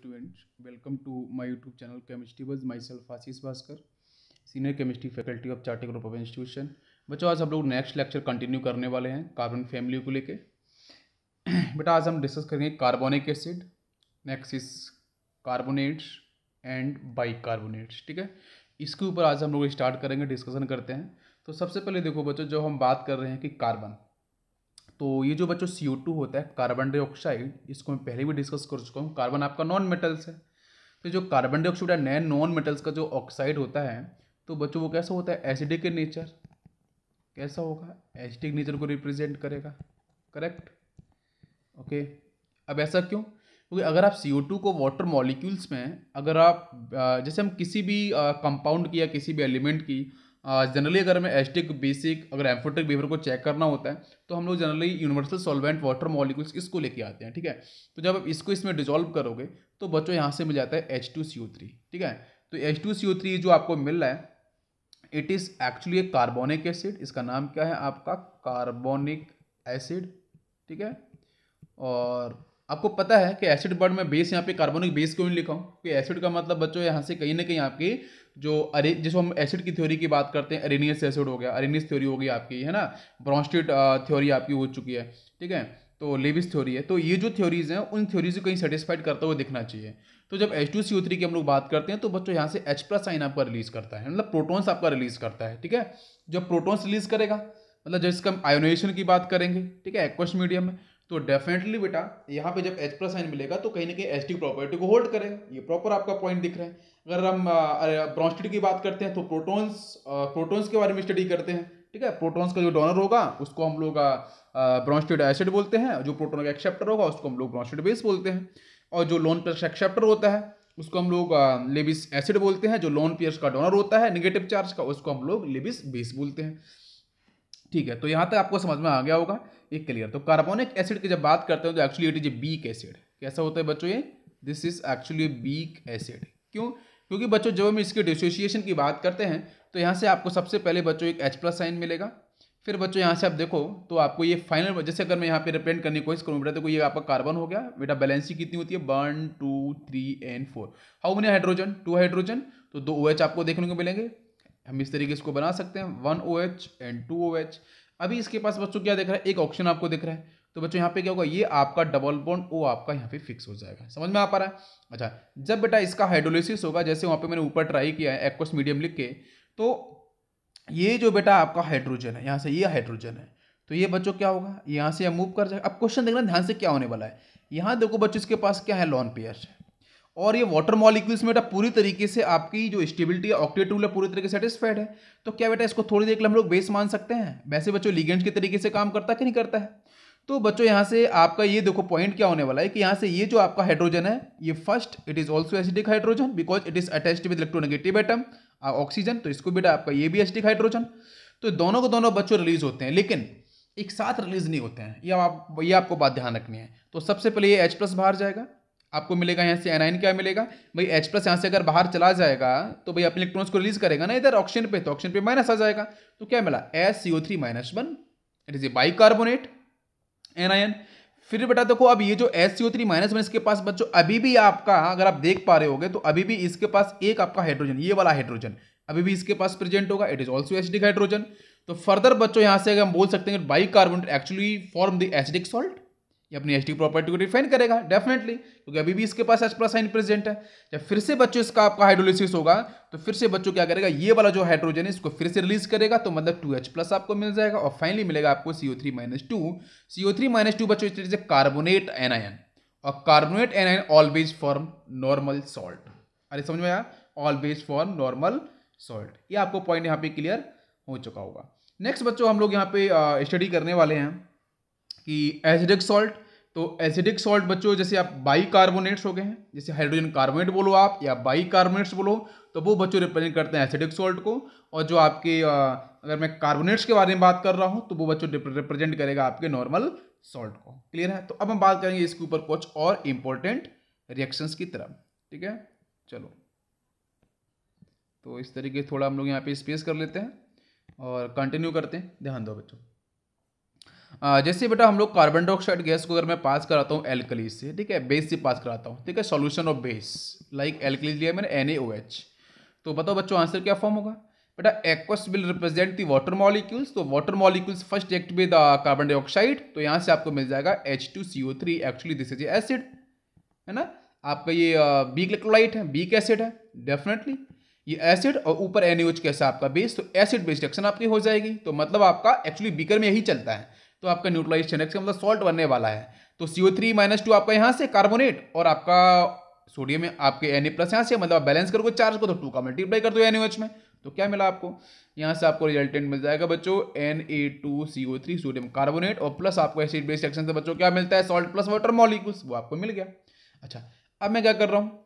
Students welcome to my YouTube channel chemistry buzz myself Ashish Bhaskar senior chemistry faculty of chartered group of institution बच्चों आज हम लोग next lecture continue करने वाले हैं कार्बन फैमिली को लेके बेटा आज हम डिस्कस करेंगे carbonic acid next is carbonates and bicarbonates ठीक है इसके ऊपर आज हम लोग स्टार्ट करेंगे डिस्कशन करते हैं तो सबसे पहले देखो बच्चों जो हम बात कर रहे हैं कि कार्बन तो ये जो बच्चों सी होता है कार्बन डाइऑक्साइड इसको मैं पहले भी डिस्कस कर चुका हूँ कार्बन आपका नॉन मेटल्स है तो जो कार्बन डाइऑक्साइड है नए नॉन मेटल्स का जो ऑक्साइड होता है तो बच्चों वो कैसा होता है एसिडिक नेचर कैसा होगा एसिडिक नेचर को रिप्रेजेंट करेगा करेक्ट ओके अब ऐसा क्यों क्योंकि अगर आप सी को वाटर मॉलिक्यूल्स में अगर आप जैसे हम किसी भी कंपाउंड की या किसी भी एलिमेंट की जनरली अगर हमें एस्टिक बेसिक अगर एम्फोटिक बेवर को चेक करना होता है तो हम लोग generally universal solvent water molecules इसको लेके आते हैं ठीक है तो जब आप इसको इसमें डिजोल्व करोगे तो बच्चों यहाँ से मिल जाता है H two C O three ठीक है तो H two C O three जो आपको मिल रहा है it is actually a carbonic acid इसका नाम क्या है आपका कार्बोनिक एसिड ठीक है और आपको पता है कि एसिड वर्ड में बेस यहाँ पे कार्बोनिक बेस क्यों नहीं लिखा हूँ क्योंकि एसिड का मतलब बच्चों यहाँ से कहीं ना कहीं आपकी जो अरे जिसको हम एसिड की थ्योरी की बात करते हैं अरेनियस एसिड हो गया अरेनियस थ्योरी होगी आपकी है ना ब्रॉन्स्टिड थ्योरी आपकी हो चुकी है ठीक है तो लेविस थ्योरी है तो ये जो थ्योरीज हैं उन थ्योरीज को कहीं सेटिस्फाइड करता हुआ दिखना चाहिए तो जब H two C O three की हम लोग बात करते हैं तो बच्चों यहाँ से एच प्लस साइन आपका रिलीज करता है मतलब प्रोटोन्स आपका रिलीज करता है ठीक है जब प्रोटोन्स रिलीज करेगा मतलब जैसे हम आयोनाइजेशन की बात करेंगे ठीक है एक्वस मीडियम में तो डेफिनेटली बेटा यहाँ पे जब एच प्लस साइन मिलेगा तो कहीं ना कहीं एच प्रॉपर्टी को होल्ड करें ये प्रॉपर आपका पॉइंट दिख रहा है अगर हम ब्रॉन्स्टिड की बात करते हैं तो प्रोटॉन्स प्रोटॉन्स के बारे में स्टडी करते हैं ठीक है प्रोटॉन्स का जो डोनर होगा उसको हम लोग ब्रॉन्स्टिड एसिड बोलते हैं जो प्रोटोन का एक्सेप्टर होगा उसको हम लोग ब्रॉन्स्टिड बेस बोलते हैं और जो लोन प्लस एक्सेप्टर होता है उसको हम लोग लेबिस एसिड बोलते हैं जो लोन पियर्स का डोनर होता है निगेटिव चार्ज का उसको हम लोग लेबिस बेस बोलते हैं ठीक है तो यहाँ तक आपको समझ में आ गया होगा ये क्लियर तो कार्बोनिक एसिड की जब बात करते हैं तो actually it is a weak acid कैसा होता है बच्चों ये this is actually weak acid क्यों क्योंकि बच्चों जब हम इसके डिसोसिएशन की बात करते हैं तो यहाँ से आपको सबसे पहले बच्चों एक एच प्लस साइन मिलेगा फिर बच्चों यहाँ से आप देखो तो आपको ये फाइनल जैसे अगर मैं यहाँ पे रिप्रेंट करने की कोशिश करूँ बेटा देखो तो ये आपका कार्बन हो गया बेटा बैलेंसी कितनी होती है one two three and four how मैंने हाइड्रोजन टू हाइड्रोजन तो दो ओ OH आपको देखने को मिलेंगे हम इस तरीके इसको बना सकते हैं one O OH and two O OH अभी इसके पास बच्चों क्या देख रहा है एक ऑप्शन आपको देख रहा है तो बच्चों यहाँ पे क्या होगा ये आपका डबल बॉन्ड वो आपका यहाँ पे फिक्स हो जाएगा समझ में आ पा रहा है अच्छा जब बेटा इसका हाइड्रोलिसिस होगा जैसे वहाँ पे मैंने ऊपर ट्राई किया है एक्वस मीडियम लिख के तो ये जो बेटा आपका हाइड्रोजन है यहाँ से ये हाइड्रोजन है तो ये बच्चों क्या होगा यहाँ से यह मूव कर जाएगा अब क्वेश्चन देखना ध्यान से क्या होने वाला है यहाँ देखो बच्चों इसके पास क्या है लॉन पेयर है और ये वाटर मॉलिक्यूल्स में बेटा पूरी तरीके से आपकी जो स्टेबिलिटी है ऑक्टेट रूल है पूरी तरीके से सेटिस्फाइड है तो क्या बेटा इसको थोड़ी देर के लिए हम लोग बेस मान सकते हैं वैसे बच्चों लिगेंट्स के तरीके से काम करता कि नहीं करता है तो बच्चों यहाँ से आपका ये देखो पॉइंट क्या होने वाला है कि यहाँ से ये जो आपका हाइड्रोजन है ये first it is also acidic hydrogen because it is attached with electronegative atom oxygen तो इसको बेटा आपका ये भी एसिडिक हाइड्रोजन तो दोनों को दोनों बच्चों रिलीज होते हैं लेकिन एक साथ रिलीज नहीं होते हैं ये आप ये आपको बात ध्यान रखनी है तो सबसे पहले ये एच प्लस बाहर जाएगा आपको मिलेगा यहाँ से एनआईन क्या मिलेगा भाई एच प्लस यहाँ से अगर बाहर चला जाएगा तो भाई अपने इलेक्ट्रॉन्स को रिलीज करेगा ना इधर ऑक्सीजन पे तो ऑक्सीजन पे माइनस आ जाएगा तो क्या मिला S C O three minus one it is a bicarbonate anion फिर बेटा देखो अब ये जो S C O three minus one इसके पास बच्चों अभी भी आपका अगर आप देख पा रहे हो तो अभी भी इसके पास एक आपका हाइड्रोजन ये वाला हाइड्रोजन अभी भी इसके पास प्रेजेंट होगा it is also acidic hydrogen तो फर्दर बच्चों यहाँ से अगर हम बोल सकते हैं bicarbonate actually form the acidic salt ये अपनी एच प्रॉपर्टी को डिफाइन करेगा डेफिनेटली क्योंकि अभी भी इसके पास एच प्लस साइन प्रेजेंट है जब फिर से बच्चों इसका आपका हाइड्रोलिसिस होगा तो फिर से बच्चों क्या करेगा ये वाला जो हाइड्रोजन है इसको फिर से रिलीज करेगा तो मतलब टू एच प्लस आपको मिल जाएगा और फाइनली मिलेगा आपको C O three minus two C O three minus two बच्चों इस तरीके से कार्बोनेट एनआईन और carbonate anion always form normal salt अरे समझ में आया ऑलवेज फॉर्म नॉर्मल सॉल्ट ये आपको पॉइंट यहाँ पे क्लियर हो चुका होगा नेक्स्ट बच्चों हम लोग यहाँ पे स्टडी करने वाले हैं कि एसिडिक सॉल्ट तो एसिडिक सॉल्ट बच्चों जैसे आप बाई कार्बोनेट्स हो गए हैं जैसे हाइड्रोजन कार्बोनेट बोलो आप या बाई कार्बोनेट्स बोलो तो वो बच्चों रिप्रेजेंट करते हैं एसिडिक सॉल्ट को और जो आपके अगर मैं कार्बोनेट्स के बारे में बात कर रहा हूँ तो वो बच्चों रिप्रेजेंट करेगा आपके नॉर्मल सॉल्ट को क्लियर है तो अब हम बात करेंगे इसके ऊपर कुछ और इम्पोर्टेंट रिएक्शंस की तरफ ठीक है चलो तो इस तरीके थोड़ा हम लोग यहाँ पे स्पेस कर लेते हैं और कंटिन्यू करते हैं ध्यान दो बच्चों जैसे बेटा हम लोग कार्बन डाइऑक्साइड गैस को अगर मैं पास कराता हूँ एल्कली से ठीक है बेस से पास कराता हूँ ठीक है solution of base like alkali लिया मैंने एन तो बताओ बच्चों आंसर क्या फॉर्म होगा बेटा aqueous will represent the water molecules तो water molecules first act with carbon dioxide तो यहाँ से आपको मिल जाएगा H two C O three actually this is acid है ना आपका ये बीक uh, इलेक्ट्रोलाइट है बीक एसिड है डेफिनेटली ये एसिड और ऊपर एन कैसा आपका बेस तो एसिड बेस रिएक्शन आपकी हो जाएगी तो मतलब आपका एक्चुअली बीकर में यही चलता है तो आपका न्यूट्रलाइजेशन है इसका मतलब सॉल्ट बनने वाला है तो C O three minus two आपका यहाँ से कार्बोनेट और आपका सोडियम में आपके एन ए प्लस यहाँ से मतलब आप बैलेंस करोगे चार्ज को तो टू का मल्टीप्लाई कर दो एन में तो क्या मिला आपको यहाँ से आपको रिजल्टेंट मिल जाएगा बच्चों N A two C O three sodium carbonate और प्लस आपको एसिड बेस रिएक्शन से बच्चों क्या मिलता है सॉल्ट प्लस वाटर मॉलिक्यूल्स वो आपको मिल गया अच्छा अब मैं क्या कर रहा हूँ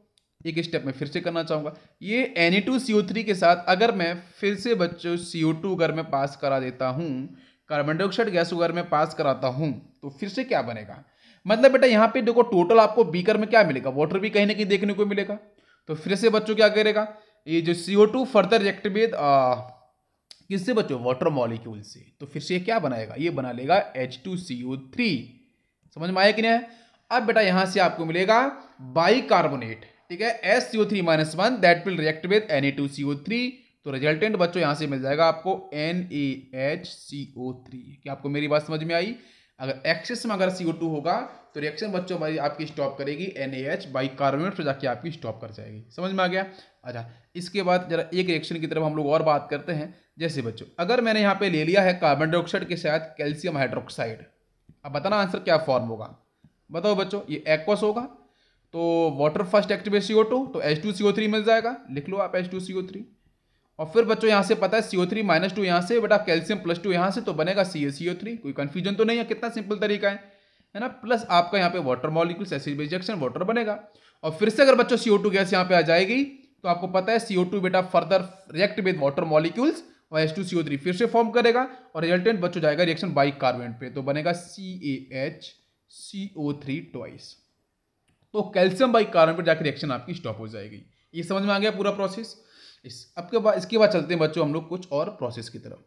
एक स्टेप में फिर से करना चाहूँगा ये N A two C O three के साथ अगर मैं फिर से बच्चों सी ओ टू अगर मैं पास करा देता हूँ कार्बन डाइऑक्साइड गैस वगैरह में पास कराता हूँ तो फिर से क्या बनेगा मतलब बेटा यहाँ पे देखो टोटल आपको बीकर में क्या मिलेगा वाटर भी कहीं ना कहीं देखने को मिलेगा तो फिर से बच्चों क्या करेगा ये जो C O two further react with किससे बच्चों वाटर मॉलिक्यूल से तो फिर से क्या बनाएगा ये बना लेगा H two C O three समझ में आया कि नहीं अब बेटा यहाँ से आपको मिलेगा बाई कार्बोनेट ठीक है S C O three minus one that will react with N A two C O three तो रिजल्टेंट बच्चों यहाँ से मिल जाएगा आपको N A H C O three क्या आपको मेरी बात समझ में आई अगर एक्सेस में अगर सी ओ टू होगा तो रिएक्शन बच्चों हमारी आपकी स्टॉप करेगी N A H bicarbonate पर जाके आपकी स्टॉप कर जाएगी समझ में आ गया अच्छा इसके बाद जरा एक रिएक्शन की तरफ हम लोग और बात करते हैं जैसे बच्चों अगर मैंने यहाँ पे ले लिया है कार्बन डाइऑक्साइड के साथ कैल्शियम हाइड्रोक्साइड अब बताना आंसर क्या फॉर्म होगा बताओ बच्चों ये एक्वस होगा तो water first activate C O two तो H two C O three मिल जाएगा लिख लो आप H two C O three और फिर बच्चों यहाँ से पता है C O three minus two यहाँ से बेटा कैल्शियम प्लस टू यहाँ से तो बनेगा सी ए सी ओ थ्री कोई कन्फ्यूजन तो नहीं है कितना सिंपल तरीका है है ना प्लस आपका यहाँ पे water molecules acid rejection water बनेगा और फिर से अगर बच्चों सी ओ टू गैस यहाँ पे आ जाएगी तो आपको पता है सी ओ टू बेटा further react with water molecules और S two C O three फिर से फॉर्म करेगा और रिजल्टेंट बच्चों जाएगा रिएक्शन बाई कार्बोनेट पे तो बनेगा C A H C O three twice तो कैल्शियम बाई कार्बोनेट जाकर रिएक्शन आपकी स्टॉप हो जाएगी ये समझ में आ गया पूरा प्रोसेस इस अब के बाद इसके बाद चलते हैं बच्चों हम लोग कुछ और प्रोसेस की तरफ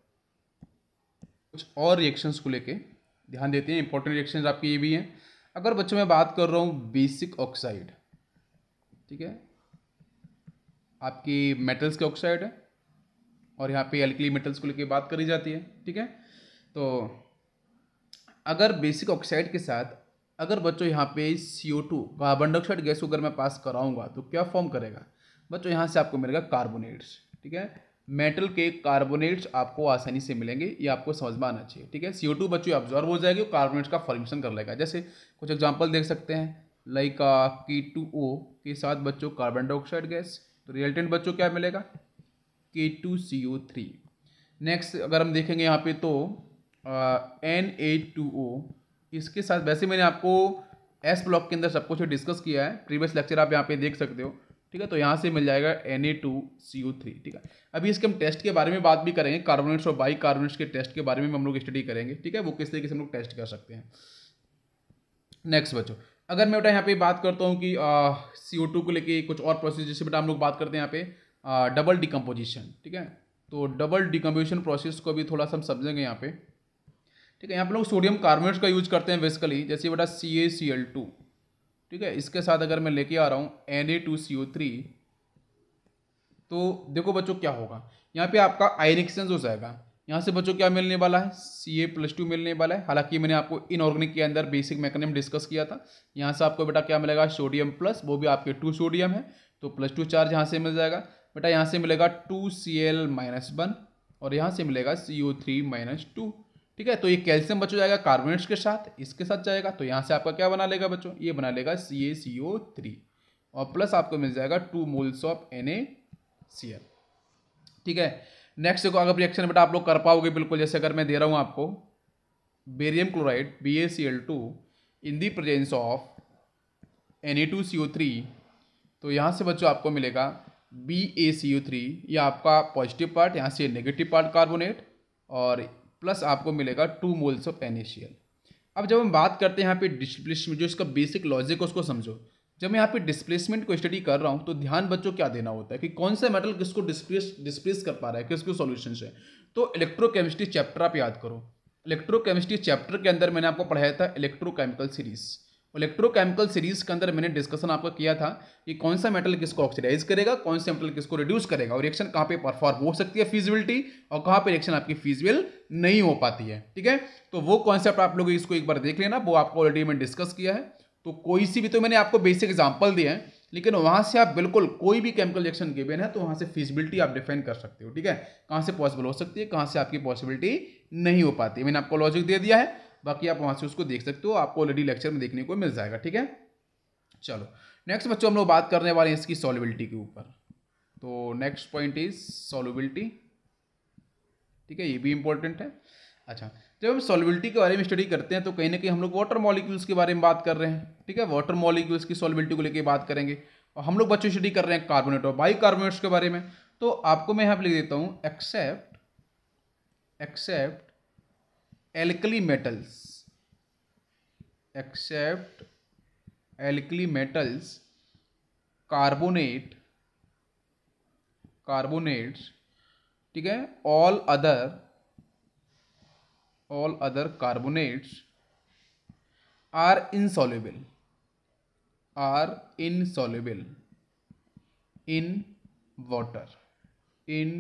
कुछ और रिएक्शंस को लेके ध्यान देते हैं इंपॉर्टेंट रिएक्शंस आपके ये भी हैं अगर बच्चों मैं बात कर रहा हूँ बेसिक ऑक्साइड ठीक है आपकी मेटल्स के ऑक्साइड है और यहाँ पे एल्कली मेटल्स को लेके बात करी जाती है ठीक है तो अगर बेसिक ऑक्साइड के साथ अगर बच्चों यहाँ पे C O two carbon dioxide gas को अगर मैं पास कराऊंगा तो क्या फॉर्म करेगा बच्चों यहाँ से आपको मिलेगा कार्बोनेट्स ठीक है मेटल के कार्बोनेट्स आपको आसानी से मिलेंगे ये आपको समझ में आना चाहिए ठीक है सी ओ टू बच्चों ऑब्जॉर्व हो जाएगी और कार्बोनेट्स का फॉर्मेशन कर लेगा जैसे कुछ एग्जाम्पल देख सकते हैं लाइक की टू ओ के साथ बच्चों कार्बन डाइऑक्साइड गैस तो रिजल्टेंट बच्चों क्या मिलेगा K two C O three next अगर हम देखेंगे यहाँ पे तो एन ए टू ओ इसके साथ वैसे मैंने आपको एस ब्लॉक के अंदर सब कुछ डिस्कस किया है प्रीवियस लेक्चर आप यहाँ पे देख सकते हो ठीक है तो यहाँ से मिल जाएगा N A two C U three ठीक है अभी इसके हम टेस्ट के बारे में बात भी करेंगे कार्बोनेट्स और बाई कार्बोनेट्स के टेस्ट के बारे में हम लोग स्टडी करेंगे ठीक है वो किस तरीके से हम लोग टेस्ट कर सकते हैं नेक्स्ट बच्चों अगर मैं बेटा यहाँ पे बात करता हूँ कि सी ओ टू को लेके कुछ और प्रोसेस जैसे बेटा हम लोग बात करते हैं यहाँ पे डबल डिकम्पोजिशन ठीक है तो डबल डिकम्पोजिशन प्रोसेस को भी थोड़ा सा हम समझेंगे यहाँ पे ठीक है यहाँ पे लोग सोडियम कार्बोनेट्स का यूज करते हैं बेसिकली जैसे बेटा सी ए सी एल टू ठीक है इसके साथ अगर मैं लेके आ रहा हूँ N A two C O three तो देखो बच्चों क्या होगा यहाँ पे आपका आयन एक्सचेंज हो जाएगा यहाँ से बच्चों क्या मिलने वाला है सी ए प्लस टू मिलने वाला है हालांकि मैंने आपको इनऑर्गेनिक के अंदर बेसिक मैकेनिज्म डिस्कस किया था यहाँ से आपको बेटा क्या मिलेगा सोडियम प्लस वो भी आपके टू सोडियम है तो प्लस टू चार्ज यहाँ से मिल जाएगा बेटा यहाँ से मिलेगा two C L minus one और यहाँ से मिलेगा C O three minus two ठीक है तो ये कैल्शियम बच जाएगा कार्बोनेट्स के साथ इसके साथ जाएगा तो यहाँ से आपका क्या बना लेगा बच्चों ये बना लेगा सी ए सी ओ थ्री और प्लस आपको मिल जाएगा two moles of N A C L ठीक है नेक्स्ट देखो अगर रिएक्शन बेटा आप लोग कर पाओगे बिल्कुल जैसे अगर मैं दे रहा हूँ आपको barium chloride B A C L two in the presence of N A two C O three तो यहाँ से बच्चों आपको मिलेगा B A C O three ये आपका पॉजिटिव पार्ट यहाँ से नेगेटिव पार्ट कार्बोनेट और प्लस आपको मिलेगा टू मोल्स ऑफ एन अब जब हम बात करते हैं यहाँ पे डिस्प्लेसमेंट जो इसका बेसिक लॉजिक है उसको समझो जब मैं यहाँ पे डिस्प्लेसमेंट को स्टडी कर रहा हूँ तो ध्यान बच्चों क्या देना होता है कि कौन सा मेटल किसको डिस्प्लेस डिस्प्लेस कर पा रहा है किसको सोल्यूशन है तो इलेक्ट्रोकेमिस्ट्री चैप्टर आप याद करो इलेक्ट्रोकेमिस्ट्री चैप्टर के अंदर मैंने आपको पढ़ाया था इलेक्ट्रोकेमिकल सीरीज़ इलेक्ट्रोकेमिकल सीरीज के अंदर मैंने डिस्कशन आपका किया था कि कौन सा मेटल किसको ऑक्सीडाइज करेगा कौन सा मेटल किसको रिड्यूस करेगा और रिएक्शन कहाँ पे परफॉर्म हो सकती है फिजिबिलिटी और कहाँ पे रिएक्शन आपकी फिजिबल नहीं हो पाती है ठीक है तो वो कॉन्सेप्ट आप लोग इसको एक बार देख लेना वो आपको ऑलरेडी मैंने डिस्कस किया है तो कोई सी भी तो मैंने आपको बेसिक एग्जाम्पल दिया है लेकिन वहाँ से आप बिल्कुल कोई भी केमिकल रिएक्शन गिवन है तो वहाँ से फिजिबिलिटी आप डिफाइन कर सकते हो ठीक है कहाँ से पॉसिबल हो सकती है कहाँ से आपकी पॉसिबिलिटी नहीं हो पाती मैंने आपको लॉजिक दे दिया है बाकी आप वहाँ से उसको देख सकते हो आपको ऑलरेडी लेक्चर में देखने को मिल जाएगा ठीक है चलो नेक्स्ट बच्चों हम लोग बात करने वाले हैं इसकी सॉलिबिलिटी के ऊपर तो नेक्स्ट पॉइंट इज सॉलिबिलिटी ठीक है ये भी इंपॉर्टेंट है अच्छा जब हम सॉलिबिलिटी के बारे में स्टडी करते हैं तो कहीं ना कहीं हम लोग वाटर मॉलिक्यूल्स के बारे में बात कर रहे हैं ठीक है वाटर मॉलिक्यूल्स की सॉलिबिलिटी को लेकर बात करेंगे और हम लोग बच्चों स्टडी कर रहे हैं कार्बोनेट और बाई कार्बोनेट्स के बारे में तो आपको मैं यहाँ पर लिख देता हूँ except except alkali metals except alkali metals carbonate carbonates ठीक है all other all other carbonates are insoluble are insoluble in water in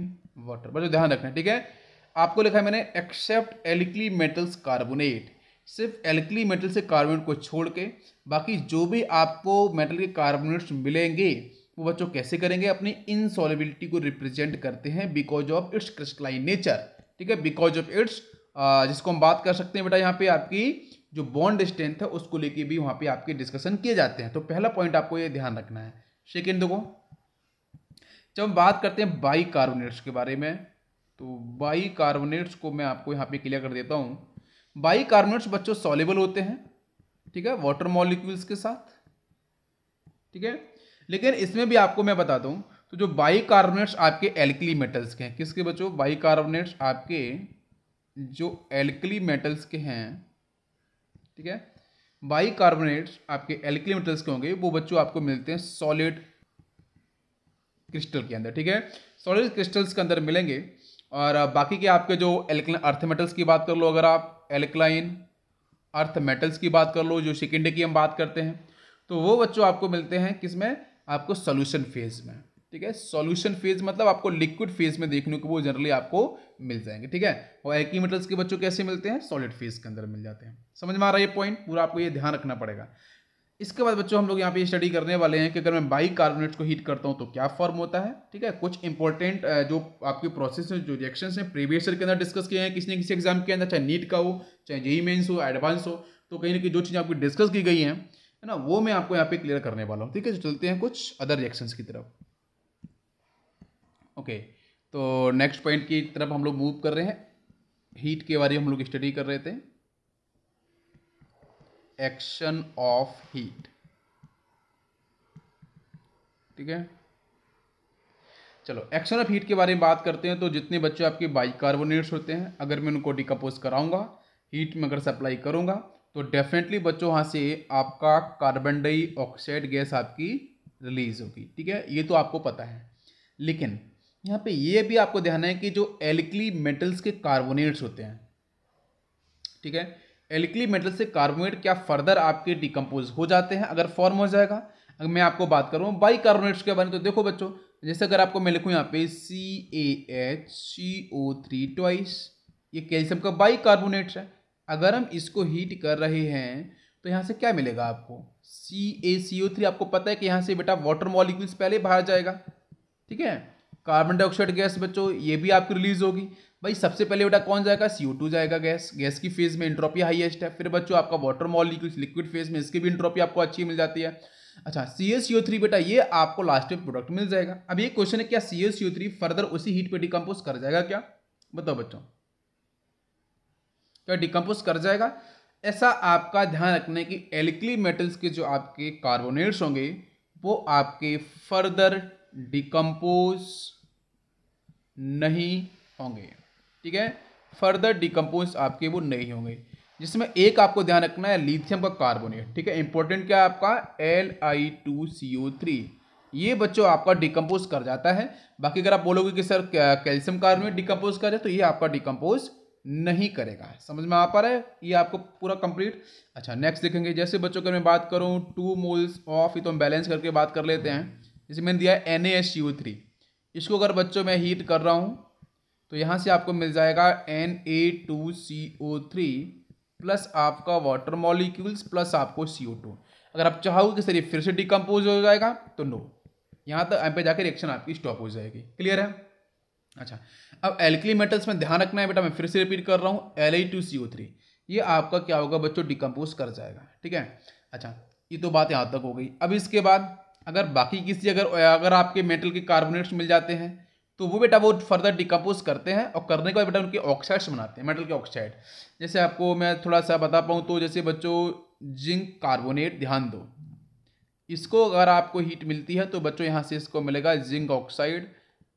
water बस ध्यान रखना ठीक है, है? आपको लिखा है मैंने एक्सेप्ट एल्कली मेटल्स कार्बोनेट सिर्फ एल्कली मेटल से कार्बोनेट को छोड़ के बाकी जो भी आपको मेटल के कार्बोनेट्स मिलेंगे वो बच्चों कैसे करेंगे अपनी इनसॉलिबिलिटी को रिप्रेजेंट करते हैं because of its crystalline nature ठीक है बिकॉज ऑफ इट्स जिसको हम बात कर सकते हैं बेटा यहाँ पे आपकी जो बॉन्ड स्ट्रेंथ है उसको लेके भी वहाँ पे आपके डिस्कशन किए जाते हैं तो पहला पॉइंट आपको ये ध्यान रखना है सेकेंड देखो जब हम बात करते हैं बाई कार्बोनेट्स के बारे में तो बाई कार्बोनेट्स को मैं आपको यहाँ पे क्लियर कर देता हूँ बाई कार्बोनेट्स बच्चों सॉलेबल होते हैं ठीक है वाटर मॉलिक्यूल्स के साथ ठीक है लेकिन इसमें भी आपको मैं बताता हूँ तो जो बाई कार्बोनेट्स आपके एल्कली मेटल्स के हैं किसके बच्चों बाई कार्बोनेट्स आपके जो एल्कली मेटल्स के हैं ठीक है बाई कार्बोनेट्स आपके एल्कली मेटल्स के होंगे वो बच्चों आपको मिलते हैं सॉलिड क्रिस्टल के अंदर ठीक है सॉलिड क्रिस्टल्स के अंदर मिलेंगे और बाकी के आपके जो एल्कलाइन अर्थ मेटल्स की बात कर लो अगर आप एल्कलाइन अर्थ मेटल्स की बात कर लो जो सेकेंडे की हम बात करते हैं तो वो बच्चों आपको मिलते हैं किस में आपको सोल्यूशन फेज में ठीक है सोल्यूशन फेज मतलब आपको लिक्विड फेज में देखने को वो जनरली आपको मिल जाएंगे ठीक है और एल्की मेटल्स के बच्चों कैसे मिलते हैं सॉलिड फेज के अंदर मिल जाते हैं समझ में आ रहा है ये पॉइंट पूरा आपको ये ध्यान रखना पड़ेगा इसके बाद बच्चों हम लोग यहाँ पे स्टडी करने वाले हैं कि अगर मैं बाई कार्बोनेट्स को हीट करता हूँ तो क्या फॉर्म होता है ठीक है कुछ इंपॉर्टेंट जो आपके प्रोसेस हैं जो रिएक्शन हैं प्रीवियस ईयर के अंदर डिस्कस किए हैं किसी ने किसी एग्जाम के अंदर चाहे नीट का हो चाहे जेई मेन्स e e हो एडवांस हो तो कहीं ना कहीं जो चीज़ें आपकी डिस्कस की गई हैं है ना वो मैं आपको यहाँ पे क्लियर करने वाला हूँ ठीक है चलते हैं कुछ अदर रिएक्शंस की तरफ ओके तो नेक्स्ट पॉइंट की तरफ हम लोग मूव कर रहे हैं हीट के बारे में हम लोग स्टडी कर रहे थे एक्शन ऑफ हीट ठीक है चलो एक्शन ऑफ हीट के बारे में बात करते हैं तो जितने बच्चे आपके बाइकार्बोनेट्स होते हैं अगर मैं उनको डिकम्पोज कराऊंगा हीट में अगर सप्लाई करूंगा तो डेफिनेटली बच्चों वहां से आपका कार्बन डाइऑक्साइड गैस आपकी रिलीज होगी ठीक है ये तो आपको पता है लेकिन यहाँ पे ये भी आपको ध्यान है कि जो एल्कली मेटल्स के कार्बोनेट्स होते हैं ठीक है एल्कली मेटल से कार्बोनेट क्या फर्दर आपके डिकम्पोज हो जाते हैं अगर फॉर्म हो जाएगा अगर मैं आपको बात करूँ बाई कार्बोनेट्स के बारे में तो देखो बच्चों जैसे अगर आपको मैं लिखूँ यहाँ पे C A H C O three twice ये कैल्शियम का बाई कार्बोनेट है अगर हम इसको हीट कर रहे हैं तो यहाँ से क्या मिलेगा आपको सी ए सी ओ थ्री आपको पता है कि यहाँ से बेटा वाटर मॉलिक्यूल्स पहले बाहर जाएगा ठीक है कार्बन डाइऑक्साइड गैस बच्चों ये भी आपकी रिलीज होगी भाई सबसे पहले बेटा कौन जाएगा सी जाएगा गैस गैस की फेज में इंट्रोपी हाईएस्ट है फिर बच्चों आपका वाटर मॉल लिक्विड फेज में इसकी भी इंट्रोपी आपको अच्छी मिल जाती है अच्छा सी एस यू थ्री बेटा ये आपको लास्ट में प्रोडक्ट मिल जाएगा अब ये क्वेश्चन है क्या C S U three further उसी हीट पर डिकम्पोज कर जाएगा क्या बताओ बच्चों क्या डिकम्पोज कर जाएगा ऐसा आपका ध्यान रखना है कि एल्कली मेटल्स के जो आपके कार्बोनेट्स होंगे वो आपके फर्दर डिकम्पोज नहीं होंगे ठीक है फर्दर डिकम्पोज आपके वो नहीं होंगे जिसमें एक आपको ध्यान रखना है लिथियम का कार्बोनेट ठीक है इंपॉर्टेंट क्या है आपका L I two C O three ये बच्चों आपका डिकम्पोज कर जाता है बाकी अगर आप बोलोगे कि सर कैल्शियम कार्बोनेट डिकम्पोज करे तो ये आपका डिकम्पोज नहीं करेगा समझ में आ पा रहा है ये आपको पूरा कंप्लीट अच्छा नेक्स्ट देखेंगे जैसे बच्चों की मैं बात करूँ टू मोल्स ऑफ ये तो हम बैलेंस करके बात कर लेते हैं जैसे मैंने दिया है एन इसको अगर बच्चों मैं हीट कर रहा हूँ तो यहाँ से आपको मिल जाएगा N A two C O three plus आपका वाटर मॉलिक्यूल्स प्लस आपको सी ओ टू अगर आप चाहोगे कि सर ये फिर से डिकम्पोज हो जाएगा तो नो यहाँ तक यहाँ पे जाकर रिएक्शन आपकी स्टॉप हो जाएगी क्लियर है अच्छा अब एल्कली मेटल्स में ध्यान रखना है बेटा मैं फिर से रिपीट कर रहा हूँ L A two C O three ये आपका क्या होगा बच्चों डिकम्पोज कर जाएगा ठीक है अच्छा ये तो बात यहाँ तक हो गई अब इसके बाद अगर बाकी किसी अगर अगर आपके मेटल के कार्बोनेट्स मिल जाते हैं तो वो बेटा वो फर्दर डिकम्पोज करते हैं और करने के बाद बेटा उनके ऑक्साइड्स बनाते हैं मेटल के ऑक्साइड जैसे आपको मैं थोड़ा सा बता पाऊँ तो जैसे बच्चों जिंक कार्बोनेट ध्यान दो इसको अगर आपको हीट मिलती है तो बच्चों यहाँ से इसको मिलेगा जिंक ऑक्साइड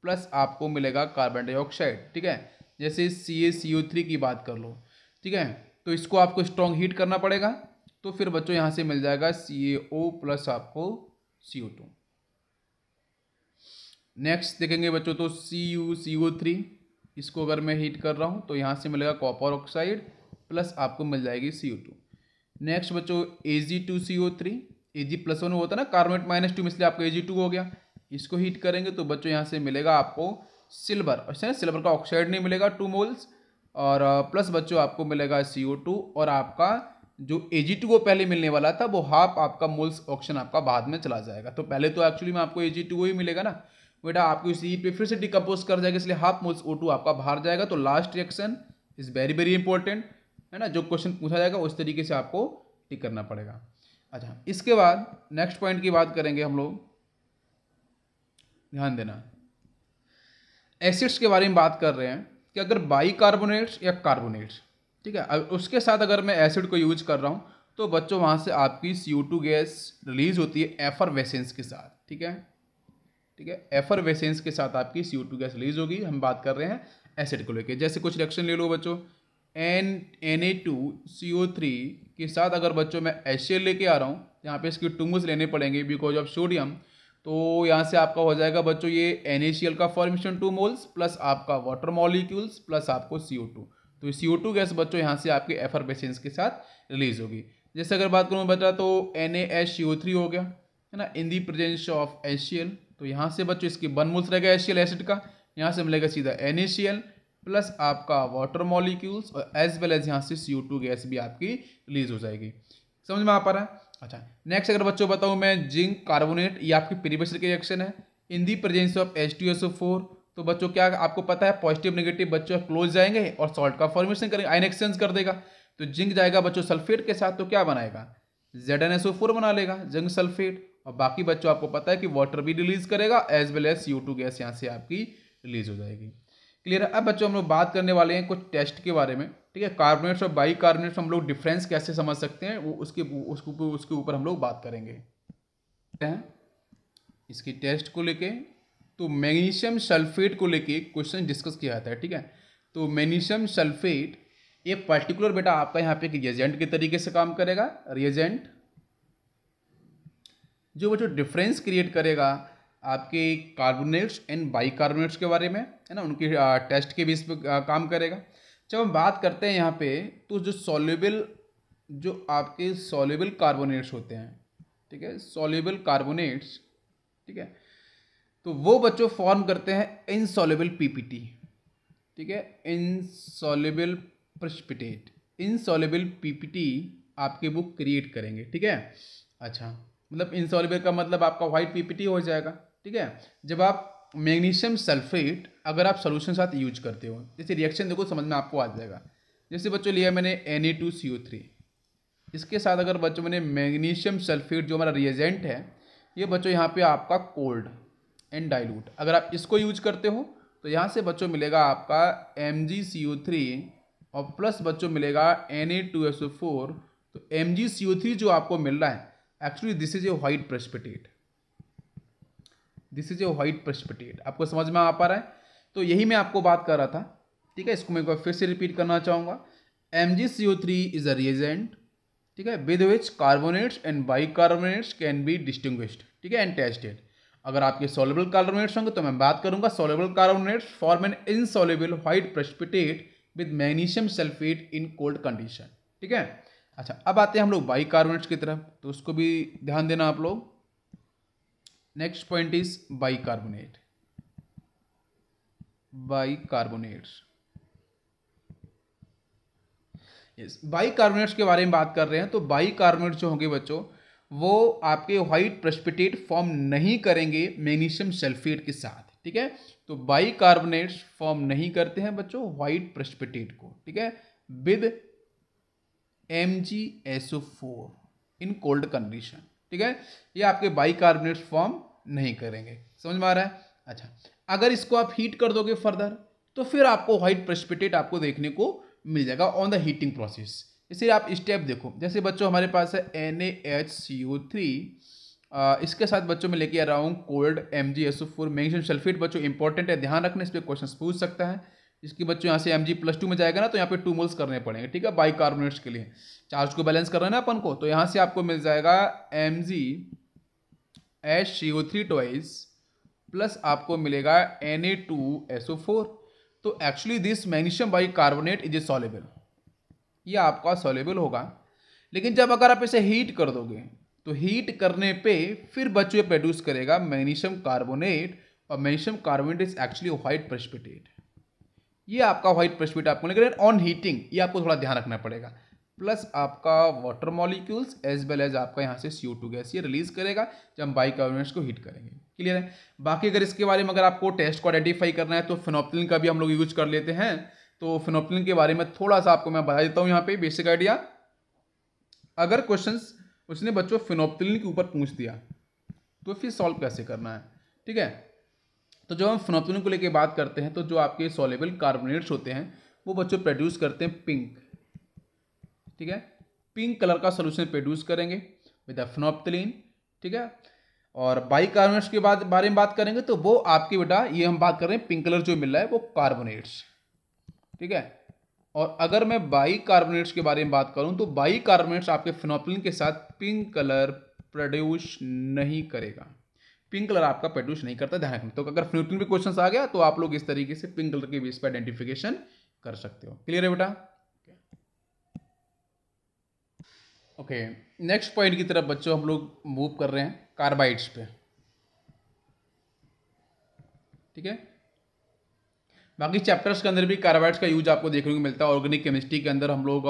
प्लस आपको मिलेगा कार्बन डाइऑक्साइड ठीक है जैसे सी ए सी यू थ्री की बात कर लो ठीक है तो इसको आपको स्ट्रॉन्ग हीट करना पड़ेगा तो फिर बच्चों यहाँ से मिल जाएगा सी ए ओ प्लस आपको सी ओ टू नेक्स्ट देखेंगे बच्चों तो सी यू सी ओ थ्री इसको अगर मैं हीट कर रहा हूँ तो यहाँ से मिलेगा कॉपर ऑक्साइड प्लस आपको मिल जाएगी सी ओ टू नेक्स्ट बच्चों A G two C O three A G plus one होता है ना कार्बोनेट माइनस टू में इसलिए आपको ए जी टू हो गया इसको हीट करेंगे तो बच्चों यहाँ से मिलेगा आपको सिल्वर अच्छा सिल्वर का ऑक्साइड नहीं मिलेगा टू मोल्स और प्लस बच्चों आपको मिलेगा सी ओ टू और आपका जो ए जी टू को पहले मिलने वाला था वो हाफ आपका मोल्स ऑप्शन आपका बाद में चला जाएगा तो पहले तो एक्चुअली में आपको ए जी टू ही मिलेगा ना बेटा आपको इसी पे फिर से डिकम्पोज कर जाएगा इसलिए हाफ मोल्स ओ आपका बाहर जाएगा तो last reaction is very very important है ना जो क्वेश्चन पूछा जाएगा उस तरीके से आपको टिक करना पड़ेगा अच्छा इसके बाद नेक्स्ट पॉइंट की बात करेंगे हम लोग ध्यान देना एसिड्स के बारे में बात कर रहे हैं कि अगर बाई कार्बोनेट्स या कार्बोनेट्स ठीक है उसके साथ अगर मैं एसिड को यूज कर रहा हूँ तो बच्चों वहाँ से आपकी सी गैस रिलीज होती है एफरवेसेंस के साथ ठीक है ठीक है एफरवेसेंस के साथ आपकी सी टू गैस रिलीज होगी हम बात कर रहे हैं एसिड को लेकर जैसे कुछ रिएक्शन ले लो बच्चों N N A two C O three के साथ अगर बच्चों मैं एच सी एल लेके आ रहा हूँ यहाँ पे इसकी टूंगस लेने पड़ेंगे बिकॉज ऑफ सोडियम तो यहाँ से आपका हो जाएगा बच्चों ये एन ए सी एल का फॉर्मेशन टू मोल्स प्लस आपका वाटर मॉलिक्यूल्स प्लस आपको सी ओ टू तो सी ओ टू गैस बच्चों यहाँ से आपके एफरबेसेंस के साथ रिलीज होगी जैसे अगर बात करूँ बच्चा तो N A S C O three हो गया है ना in the presence of H C L तो यहाँ से बच्चों इसकी वन मोल्स रहेगा एशियल एसिड का यहाँ से मिलेगा सीधा एन प्लस आपका वाटर मॉलिक्यूल्स और एज वेल एज यहाँ से सी गैस भी आपकी रिलीज हो जाएगी समझ में आ पा रहा है अच्छा नेक्स्ट अगर बच्चों बताऊँ मैं जिंक कार्बोनेट ये आपकी प्रीवेशर के रिएक्शन है in the presence of H T S four तो बच्चों क्या आपको पता है पॉजिटिव नेगेटिव बच्चों क्लोज जाएंगे और सॉल्ट का फॉर्मेशन करेंगे आयन एक्सचेंज कर देगा तो जिंक जाएगा बच्चों सल्फेट के साथ तो क्या बनाएगा Z N S O four बना लेगा जिंक सल्फेट और बाकी बच्चों आपको पता है कि वाटर भी रिलीज करेगा as well as U gas यहाँ से आपकी रिलीज हो जाएगी क्लियर है अब बच्चों हम लोग बात करने वाले हैं कुछ टेस्ट के बारे में ठीक है कार्बोनेट्स और बाई कार्बोनेट्स हम लोग डिफरेंस कैसे समझ सकते हैं वो उसके उसके ऊपर उसके ऊपर हम लोग बात करेंगे इसके इसकी टेस्ट को लेके तो मैग्नीशियम सल्फेट को लेके क्वेश्चन डिस्कस किया जाता है ठीक है तो मैग्नीशियम सल्फेट ये पर्टिकुलर बेटा आपका यहाँ पे एक रिएजेंट के तरीके से काम करेगा रिएजेंट जो वो जो डिफरेंस क्रिएट करेगा आपके कार्बोनेट्स एंड बाई कार्बोनेट्स के बारे में है ना उनकी टेस्ट के बीच पर काम करेगा जब हम बात करते हैं यहाँ पे तो जो सॉल्यूबल जो आपके सॉल्यूबल कार्बोनेट्स होते हैं ठीक है सॉल्यूबल कार्बोनेट्स ठीक है तो वो बच्चों फॉर्म करते हैं इनसॉल्यूबल पीपीटी ठीक है इनसॉल्यूबल प्रस्पिटेट इनसॉल्यूबल पीपीटी आपके बुक क्रिएट करेंगे ठीक है अच्छा मतलब इनसॉल्युबल का मतलब आपका व्हाइट पीपीटी हो जाएगा ठीक है जब आप मैग्नीशियम सल्फेट अगर आप सोल्यूशन साथ यूज करते हो जैसे रिएक्शन देखो समझ में आपको आ जाएगा जैसे बच्चों लिया मैंने N A two C three इसके साथ अगर बच्चों मैंने मैग्नीशियम सल्फेट जो हमारा रिएजेंट है ये बच्चों यहाँ पे आपका कोल्ड एंड डाइल्यूट अगर आप इसको यूज करते हो तो यहाँ से बच्चों मिलेगा आपका एम जी सी थ्री और प्लस बच्चों मिलेगा N A two S four तो एम जी सी थ्री जो आपको मिल रहा है actually this is a white precipitate this is a white precipitate आपको समझ में आ पा रहा है तो यही मैं आपको बात कर रहा था ठीक है इसको मैं एक बार फिर से रिपीट करना चाहूँगा M G C O three is a reagent ठीक है with which carbonates and bicarbonates can be distinguished ठीक है एंड टेस्टेड अगर आपके सोलेबल कार्बोनेट्स होंगे तो मैं बात करूंगा soluble carbonates form an insoluble white precipitate with magnesium sulphate in cold condition ठीक है अच्छा अब आते हैं हम लोग बाई कार्बोनेट्स की तरफ तो उसको भी ध्यान देना आप लोग next point is bicarbonate bicarbonates yes bicarbonates के बारे में बात कर रहे हैं तो बाई कार्बोनेट्स जो होंगे बच्चों वो आपके व्हाइट प्रेस्पिटेट फॉर्म नहीं करेंगे मैग्नीशियम सल्फेट के साथ ठीक है तो बाई कार्बोनेट्स फॉर्म नहीं करते हैं बच्चों व्हाइट प्रेस्पिटेट को ठीक है with M G S O four in cold condition ठीक है ये आपके बाइकार्बोनेट फॉर्म नहीं करेंगे समझ में आ रहा है अच्छा अगर इसको आप हीट कर दोगे फर्दर तो फिर आपको व्हाइट प्रेसिपिटेट आपको देखने को मिल जाएगा ऑन द हीटिंग प्रोसेस इसलिए आप स्टेप देखो जैसे बच्चों हमारे पास है N H C O three इसके साथ बच्चों में लेके आ रहा हूँ cold M G S O four magnesium sulphate बच्चों इंपॉर्टेंट है ध्यान रखना इस पर क्वेश्चन पूछ सकता है इसके बच्चों यहाँ से एम जी प्लस टू में जाएगा ना तो यहाँ पे टू मोल्स करने पड़ेंगे ठीक है बाई कार्बोनेट्स के लिए चार्ज को बैलेंस करना है ना अपन को तो यहाँ से आपको मिल जाएगा M G S C O three twice plus आपको मिलेगा N A two S O four तो actually this magnesium bicarbonate is a soluble ये आपका सॉलेबल होगा लेकिन जब अगर आप इसे हीट कर दोगे तो हीट करने पे फिर बच्चों प्रोड्यूस करेगा मैग्नीशियम कार्बोनेट और magnesium carbonate is actually white precipitate ये आपका व्हाइट प्रेसिपिट आपको लेकिन ऑन हीटिंग ये आपको थोड़ा ध्यान रखना पड़ेगा प्लस आपका water molecules as well as आपका यहाँ से सी गैस ये रिलीज करेगा जब हम बाई कार्बोनेट्स को हीट करेंगे क्लियर है बाकी अगर इसके बारे में अगर आपको टेस्ट को आइडेंटिफाई करना है तो फिनोपलिन का भी हम लोग यूज कर लेते हैं तो फिनोपलिन के बारे में थोड़ा सा आपको मैं बता देता हूँ यहाँ पे बेसिक आइडिया अगर क्वेश्चन उसने बच्चों फिनोपलिन के ऊपर पूछ दिया तो फिर सॉल्व कैसे करना है ठीक है तो जब हम फनोपिन को लेकर बात करते हैं तो जो आपके सोलेबल कार्बोनेट्स होते हैं वो बच्चों प्रोड्यूस करते हैं पिंक ठीक है पिंक कलर का सोल्यूशन प्रोड्यूस करेंगे विद फिनोपथिलीन ठीक है और बाई कार्बोनेट्स के बाद बारे में बात करेंगे तो वो आपके बेटा ये हम बात कर रहे हैं पिंक कलर जो मिल रहा है वो कार्बोनेट्स ठीक है और अगर मैं बाई कार्बोनेट्स के बारे में बात करूं तो बाई कार्बोनेट्स आपके फिनोपिलिन के साथ पिंक कलर प्रोड्यूस नहीं करेगा पिंक कलर आपका प्रोड्यूस नहीं करता ध्यान रखना तो अगर फ्यूटन भी क्वेश्चन आ गया तो आप लोग इस तरीके से पिंक कलर के बेस पर आइडेंटिफिकेशन कर सकते हो क्लियर है बेटा ओके नेक्स्ट पॉइंट की तरफ बच्चों हम लोग मूव कर रहे हैं कार्बाइड्स पे ठीक है बाकी चैप्टर्स के अंदर भी कार्बाइड्स का यूज आपको देखने को मिलता है ऑर्गेनिक केमिस्ट्री के अंदर हम लोग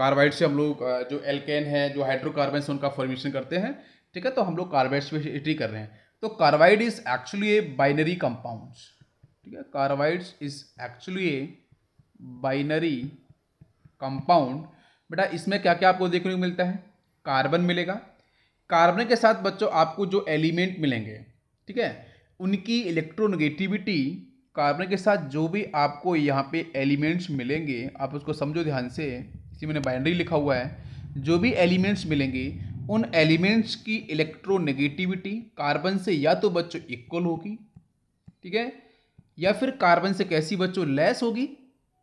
कार्बाइड से हम लोग जो एल्केन है जो हाइड्रोकार्बन उनका फॉर्मेशन करते हैं ठीक है तो हम लोग कार्बाइड्स पे कर रहे हैं तो carbide is actually a binary compound ठीक है carbides is actually a binary compound बेटा इसमें क्या क्या आपको देखने को मिलता है कार्बन मिलेगा कार्बन के साथ बच्चों आपको जो एलिमेंट मिलेंगे ठीक है उनकी इलेक्ट्रोनेगेटिविटी कार्बन के साथ जो भी आपको यहाँ पे एलिमेंट्स मिलेंगे आप उसको समझो ध्यान से इसी मैंने बाइनरी लिखा हुआ है जो भी एलिमेंट्स मिलेंगे उन एलिमेंट्स की इलेक्ट्रोनेगेटिविटी कार्बन से या तो बच्चों इक्वल होगी ठीक है या फिर कार्बन से कैसी बच्चों लेस होगी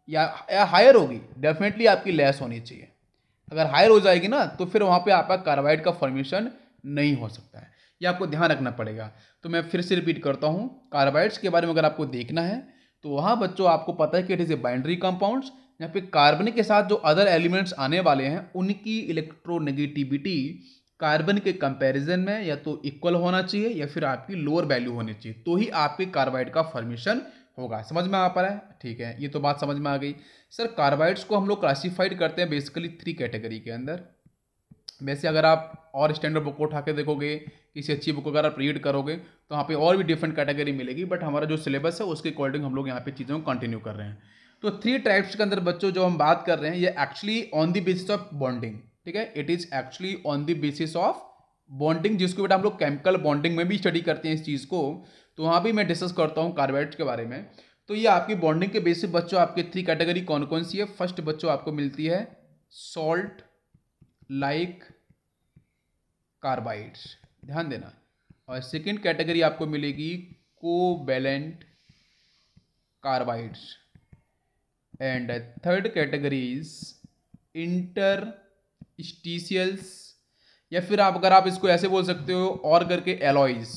या या हायर होगी डेफिनेटली आपकी लेस होनी चाहिए अगर हायर हो जाएगी ना तो फिर वहाँ पे आपका कार्बाइड का फॉर्मेशन नहीं हो सकता है ये आपको ध्यान रखना पड़ेगा तो मैं फिर से रिपीट करता हूँ कार्बाइड्स के बारे में अगर आपको देखना है तो वहाँ बच्चों आपको पता है कि it is a binary compounds यहाँ पे कार्बन के साथ जो अदर एलिमेंट्स आने वाले हैं उनकी इलेक्ट्रोनेगेटिविटी कार्बन के कंपैरिजन में या तो इक्वल होना चाहिए या फिर आपकी लोअर वैल्यू होनी चाहिए तो ही आपके कार्बाइड का फॉर्मेशन होगा समझ में आ पा रहा है ठीक है ये तो बात समझ में आ गई सर कार्बाइड्स को हम लोग क्लासीफाइड करते हैं बेसिकली थ्री कैटेगरी के अंदर वैसे अगर आप और स्टैंडर्ड बुक को उठा के देखोगे किसी अच्छी बुक अगर आप रीड करोगे तो वहाँ पे और भी डिफरेंट कैटेगरी मिलेगी बट हमारा जो सिलेबस है उसके अकॉर्डिंग हम लोग यहाँ पे चीज़ों को कंटिन्यू कर रहे हैं तो थ्री टाइप्स के अंदर बच्चों जो हम बात कर रहे हैं ये actually on the basis of bonding ठीक है it is actually on the basis of bonding जिसको बेटा हम लोग केमिकल बॉन्डिंग में भी स्टडी करते हैं इस चीज़ को तो वहाँ भी मैं डिस्कस करता हूँ कार्बोहाइड्रेट के बारे में तो ये आपकी बॉन्डिंग के बेसिस बच्चों आपके थ्री कैटेगरी कौन कौन सी है फर्स्ट बच्चों आपको मिलती है सॉल्ट लाइक कार्बाइड्स ध्यान देना और सेकेंड कैटेगरी आपको मिलेगी covalent carbides and third category inter interstitials या फिर आप अगर आप इसको ऐसे बोल सकते हो और करके एलॉइज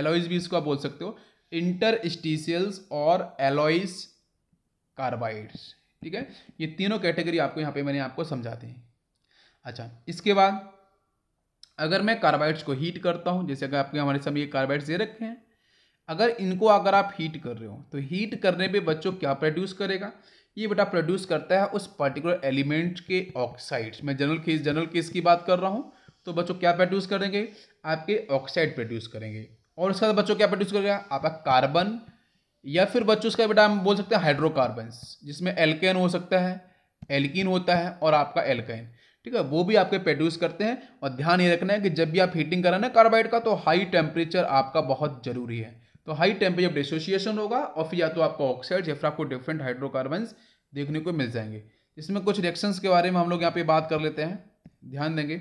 एलॉइज भी इसको आप बोल सकते हो इंटरस्टिशियल्स और एलॉइज कार्बाइड्स ठीक है ये तीनों कैटेगरी आपको यहाँ पे मैंने आपको समझा दी अच्छा इसके बाद अगर मैं कार्बाइड्स को हीट करता हूँ जैसे अगर आपके हमारे सामने ये कार्बाइड्स दे रखे हैं अगर इनको अगर आप हीट कर रहे हो तो हीट करने पे बच्चों क्या प्रोड्यूस करेगा ये बेटा प्रोड्यूस करता है उस पर्टिकुलर एलिमेंट के ऑक्साइड्स मैं जनरल केस जनरल केस की बात कर रहा हूँ तो बच्चों क्या प्रोड्यूस करेंगे आपके ऑक्साइड प्रोड्यूस करेंगे और उसके बाद बच्चों क्या प्रोड्यूस करेगा आपका कार्बन या फिर बच्चों उसका बेटा हम बोल सकते हैं हाइड्रोकार्बन जिसमें एल्केन हो सकता है एल्किन होता है और आपका एल्काइन ठीक है वो भी आपके प्रोड्यूस करते हैं और ध्यान ये रखना है कि जब भी आप हीटिंग कराना कार्बाइड का तो हाई टेम्परेचर आपका बहुत ज़रूरी है तो हाई टेम्परेचर डिसोसिएशन होगा और फिर या तो आपको ऑक्साइड या फिर आपको डिफरेंट हाइड्रोकार्बन देखने को मिल जाएंगे इसमें कुछ रिएक्शंस के बारे में हम लोग यहाँ पे बात कर लेते हैं ध्यान देंगे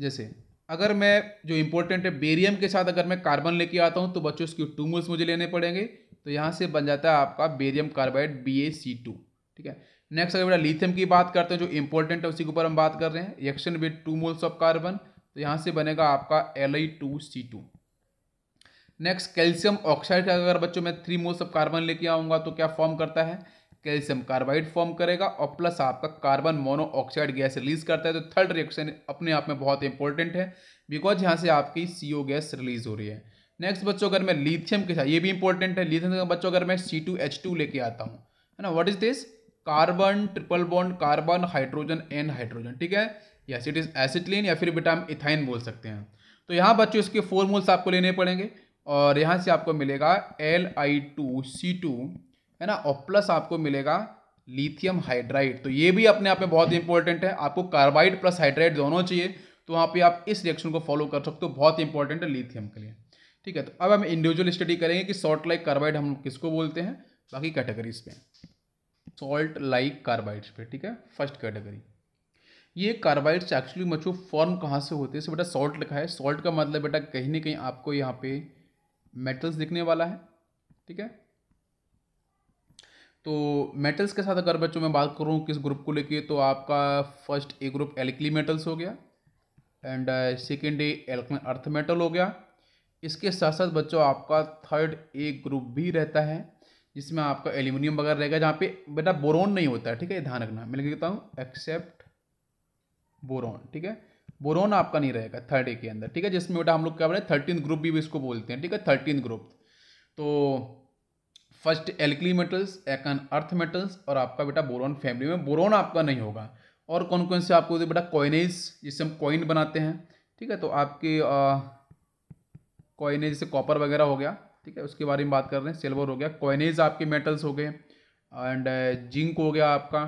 जैसे अगर मैं जो इम्पोर्टेंट है बेरियम के साथ अगर मैं कार्बन लेके आता हूँ तो बच्चों इसकी टू मोल्स मुझे लेने पड़ेंगे तो यहाँ से बन जाता है आपका barium carbide B A C two ठीक है नेक्स्ट अगर बेटा लिथियम की बात करते हैं जो इम्पोर्टेंट है उसी के ऊपर हम बात कर रहे हैं reaction with two moles of carbon तो यहाँ से बनेगा आपका L I two C two next calcium oxide का अगर बच्चों मैं थ्री मोल्स ऑफ कार्बन लेके आऊँगा तो क्या फॉर्म करता है कैल्शियम कार्बाइड फॉर्म करेगा और प्लस आपका कार्बन मोनोऑक्साइड गैस रिलीज करता है तो थर्ड रिएक्शन अपने आप में बहुत इंपॉर्टेंट है बिकॉज यहाँ से आपकी सी गैस रिलीज हो रही है नेक्स्ट बच्चों अगर मैं लिथियम के साथ ये भी इंपॉर्टेंट है लिथियम का बच्चों अगर मैं सी टू एच टू लेके आता हूँ है ना what is this carbon triple bond carbon hydrogen and hydrogen ठीक है यस इट इज एसिटलिन या फिर विटामिन इथाइन बोल सकते हैं तो यहाँ बच्चों इसके फोर मोल्स आपको लेने पड़ेंगे और यहाँ से आपको मिलेगा L I two C two है ना और प्लस आपको मिलेगा लिथियम हाइड्राइड तो ये भी अपने आप में बहुत इंपॉर्टेंट है आपको कार्बाइड प्लस हाइड्राइड दोनों चाहिए तो वहाँ पे आप इस रिएक्शन को फॉलो कर सकते हो बहुत इंपॉर्टेंट है लिथियम के लिए ठीक है तो अब हम इंडिविजुअल स्टडी करेंगे कि सॉल्ट लाइक कार्बाइड हम किसको बोलते हैं बाकी कैटेगरीज पे सॉल्ट लाइक कार्बाइड्स पे ठीक है फर्स्ट कैटेगरी ये कार्बाइड्स एक्चुअली मचो फॉर्म कहाँ से होते हैं बेटा सॉल्ट लिखा है सॉल्ट का मतलब बेटा कहीं ना कहीं आपको यहाँ पे मेटल्स दिखने वाला है ठीक है तो मेटल्स के साथ अगर बच्चों मैं बात करूँ किस ग्रुप को लेके तो आपका first A group alkali metals हो गया एंड सेकेंड ए एल्कन अर्थ मेटल हो गया इसके साथ साथ बच्चों आपका थर्ड ए ग्रुप भी रहता है जिसमें आपका एल्यूमिनियम वगैरह रहेगा जहाँ पे बेटा बोरोन नहीं होता है ठीक है ध्यान रखना मैं लिख देता हूँ एक्सेप्ट बोरोन ठीक है बोरोन आपका नहीं रहेगा थर्ड ए के अंदर ठीक है जिसमें बेटा हम लोग क्या बोल रहे हैं थर्टीन ग्रुप भी इसको बोलते हैं ठीक है थर्टीन ग्रुप तो first alkali metals alkaline earth metals और आपका बेटा बोरोन फैमिली में बोरोन आपका नहीं होगा और कौन कौन से आपको बेटा कॉइनेज जिससे हम कॉइन बनाते हैं ठीक है तो आपके कॉइनेज जैसे कॉपर वगैरह हो गया ठीक है उसके बारे में बात कर रहे हैं सिल्वर हो गया कॉइनेज आपके मेटल्स हो गए एंड जिंक हो गया आपका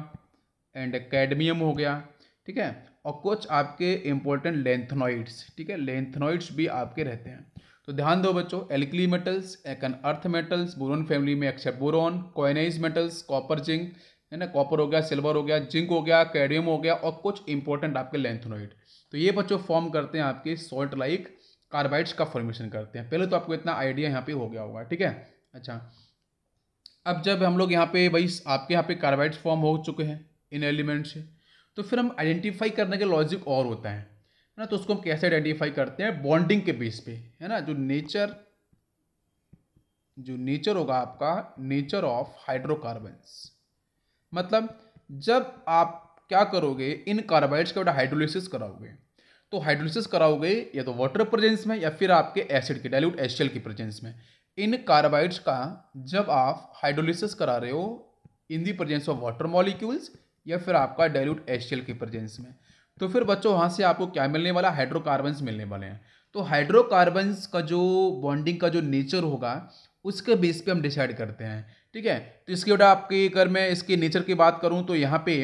एंड कैडमियम हो गया ठीक है और कुछ आपके इंपॉर्टेंट लेंथनॉइड्स ठीक है लेंथनॉइड्स भी आपके रहते हैं तो ध्यान दो बच्चों alkali metals alkaline earth metals boron family में except boron coinage metals copper zinc है ना कॉपर हो गया सिल्वर हो गया जिंक हो गया कैडियम हो गया और कुछ इंपॉर्टेंट आपके लेंथनॉइड तो ये बच्चों फॉर्म करते हैं आपके सॉल्ट लाइक कार्बाइड्स का फॉर्मेशन करते हैं पहले तो आपको इतना आइडिया यहाँ पे हो गया होगा ठीक है अच्छा अब जब हम लोग यहाँ पे भाई आपके यहाँ पे कार्बाइड्स फॉर्म हो चुके हैं इन एलिमेंट्स से तो फिर हम आइडेंटिफाई करने के लॉजिक और होता है ना तो उसको हम कैसे आइडेंटिफाई करते हैं बॉन्डिंग के बेस पे है ना जो नेचर जो नेचर होगा आपका नेचर ऑफ हाइड्रोकार्बन्स मतलब जब आप क्या करोगे इन कार्बाइड्स का बेटा हाइड्रोलिसिस कराओगे तो हाइड्रोलिसिस कराओगे या तो वाटर प्रेजेंस में या फिर आपके एसिड के डाइल्यूट एशियल की प्रेजेंस में इन कार्बाइड्स का जब आप हाइड्रोलिसिस करा रहे हो in the presence of water molecules या फिर आपका डायल्यूट एशियल की प्रजेंस में तो फिर बच्चों वहाँ से आपको क्या मिलने वाला हाइड्रोकार्बन्स मिलने वाले हैं तो हाइड्रोकार्बन्स का जो बॉन्डिंग का जो नेचर होगा उसके बेस पे हम डिसाइड करते हैं ठीक है तो इसके बेटा आपके अगर मैं इसके नेचर की बात करूँ तो यहाँ पे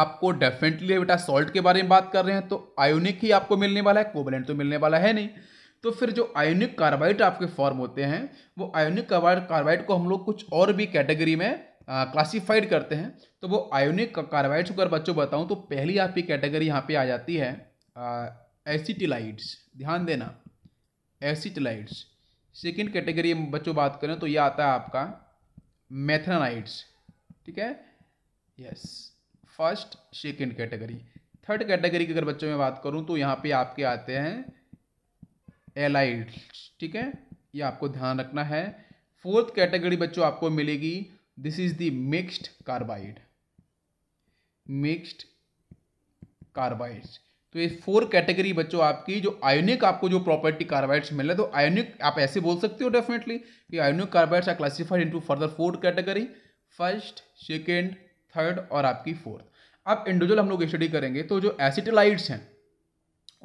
आपको डेफिनेटली बेटा सॉल्ट के बारे में बात कर रहे हैं तो आयोनिक ही आपको मिलने वाला है कोबलेंट तो मिलने वाला है नहीं तो फिर जो आयोनिक कार्बाइड आपके फॉर्म होते हैं वो आयोनिक कार्बाइड को हम लोग कुछ और भी कैटेगरी में क्लासिफाइड करते हैं तो वो आयोनिक कार्बाइड्स को अगर बच्चों बताऊँ तो पहली आपकी कैटेगरी यहाँ पे आ जाती है एसिटिलाइड्स ध्यान देना एसिटिलाइड्स सेकेंड कैटेगरी में बच्चों बात करें तो यह आता है आपका मैथनाइड्स ठीक है yes first second category third category की अगर बच्चों में बात करूँ तो यहाँ पे आपके आते हैं एलाइड्स ठीक है ये आपको ध्यान रखना है फोर्थ कैटेगरी बच्चों आपको मिलेगी this is the mixed carbide mixed carbides तो ये फोर कैटेगरी बच्चों आपकी जो आयोनिक आपको जो प्रॉपर्टी कार्बाइड्स मिले तो आयोनिक आप ऐसे बोल सकते हो डेफिनेटली कि ionic carbides are classified into further four category first second third और आपकी फोर्थ अब इंडिविजुअल हम लोग स्टडी करेंगे तो जो एसिटिलाइड्स हैं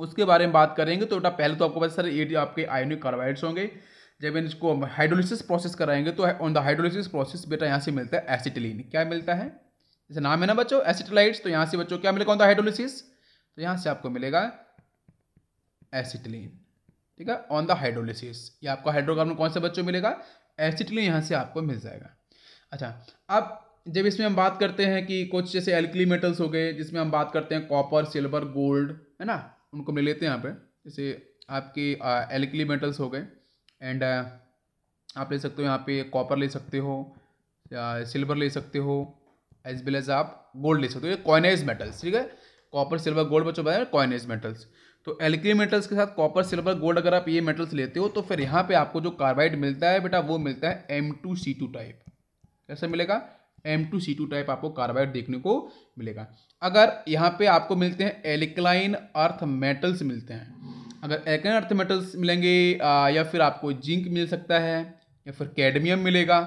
उसके बारे में बात करेंगे तो बेटा पहले तो आपको पता सर ये आपके आयोनिक कार्बाइड्स होंगे जब इन इसको हाइड्रोलिसिस प्रोसेस कराएंगे तो ऑन द हाइड्रोलिसिस प्रोसेस बेटा यहाँ से मिलता है एसिटिलीन क्या मिलता है जैसे नाम है ना बच्चों एसिटिलाइट्स तो यहाँ से बच्चों क्या मिलेगा ऑन द हाइड्रोलिसिस तो यहाँ से आपको मिलेगा एसिटिलीन ठीक है ऑन द हाइड्रोलिसिस ये आपको हाइड्रोकार्बन कौन से बच्चों मिलेगा एसिटिलीन यहाँ से आपको मिल जाएगा अच्छा अब जब इसमें हम बात करते हैं कि कुछ जैसे एल्कली मेटल्स हो गए जिसमें हम बात करते हैं कॉपर सिल्वर गोल्ड है ना उनको ले लेते हैं यहाँ पर जैसे आपके एल्कली मेटल्स हो गए एंड uh, आप ले सकते हो यहाँ पे कॉपर ले सकते हो सिल्वर ले सकते हो एज वेल एज आप गोल्ड ले सकते हो ये कॉइनेज मेटल्स ठीक है कॉपर सिल्वर गोल्ड बच्चों बताया कॉइनेज मेटल्स तो एल्के मेटल्स के साथ कॉपर सिल्वर गोल्ड अगर आप ये मेटल्स लेते हो तो फिर यहाँ पे आपको जो कार्बाइड मिलता है बेटा वो मिलता है M two C two type कैसे मिलेगा M two C two type आपको कार्बाइड देखने को मिलेगा अगर यहाँ पे आपको मिलते हैं एल्कलाइन अर्थ मेटल्स मिलते हैं अगर एल्कन अर्थ मेटल्स मिलेंगे या फिर आपको जिंक मिल सकता है या फिर कैडमियम मिलेगा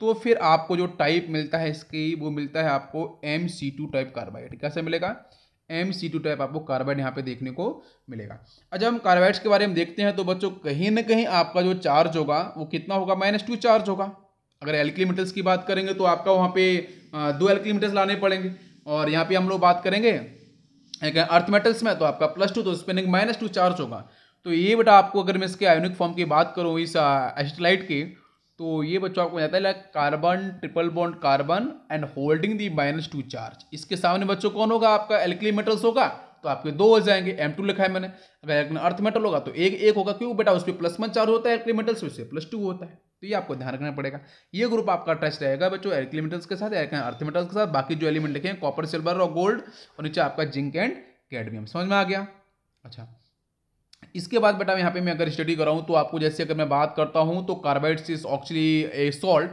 तो फिर आपको जो टाइप मिलता है इसकी वो मिलता है आपको M C two type carbide कैसे मिलेगा एम सी टू टाइप आपको कार्बाइड यहाँ पे देखने को मिलेगा अच्छा हम कार्बाइड्स के बारे में देखते हैं तो बच्चों कहीं ना कहीं आपका जो चार्ज होगा वो कितना होगा माइनस टू चार्ज होगा अगर एल्कली मेटल्स की बात करेंगे तो आपका वहाँ पे दो एल्कली मेटल्स लाने पड़ेंगे और यहाँ पे हम लोग बात करेंगे अर्थ मेटल्स में तो आपका प्लस टू तो स्पिनिंग माइनस टू चार्ज होगा तो ये बेटा आपको अगर मैं इसके आयोनिक फॉर्म की बात करूँ इस एस्टेलाइट की तो ये बच्चों आपको जाता है like carbon triple bond carbon and holding the minus two charge इसके सामने बच्चों कौन होगा आपका एल्कली मेटल्स होगा तो आपके दो हो जाएंगे एम टू लिखा है मैंने अगर अर्थ मेटल होगा तो एक एक होगा क्यों बेटा उस पर प्लस वन चार्ज होता है एल्कली मेटल्स उससे प्लस टू होता है तो ये आपको ध्यान रखना पड़ेगा ये ग्रुप आपका टच रहेगा बच्चों एल्कली के साथ अर्थमेटल्स के साथ बाकी जो एलिमेंट लिखे हैं कॉपर सिल्वर और गोल्ड और नीचे आपका जिंक एंड कैडमियम समझ में आ गया अच्छा इसके बाद बेटा यहाँ पे मैं अगर स्टडी कराऊँ तो आपको जैसे अगर मैं बात करता हूँ तो carbides is actually a salt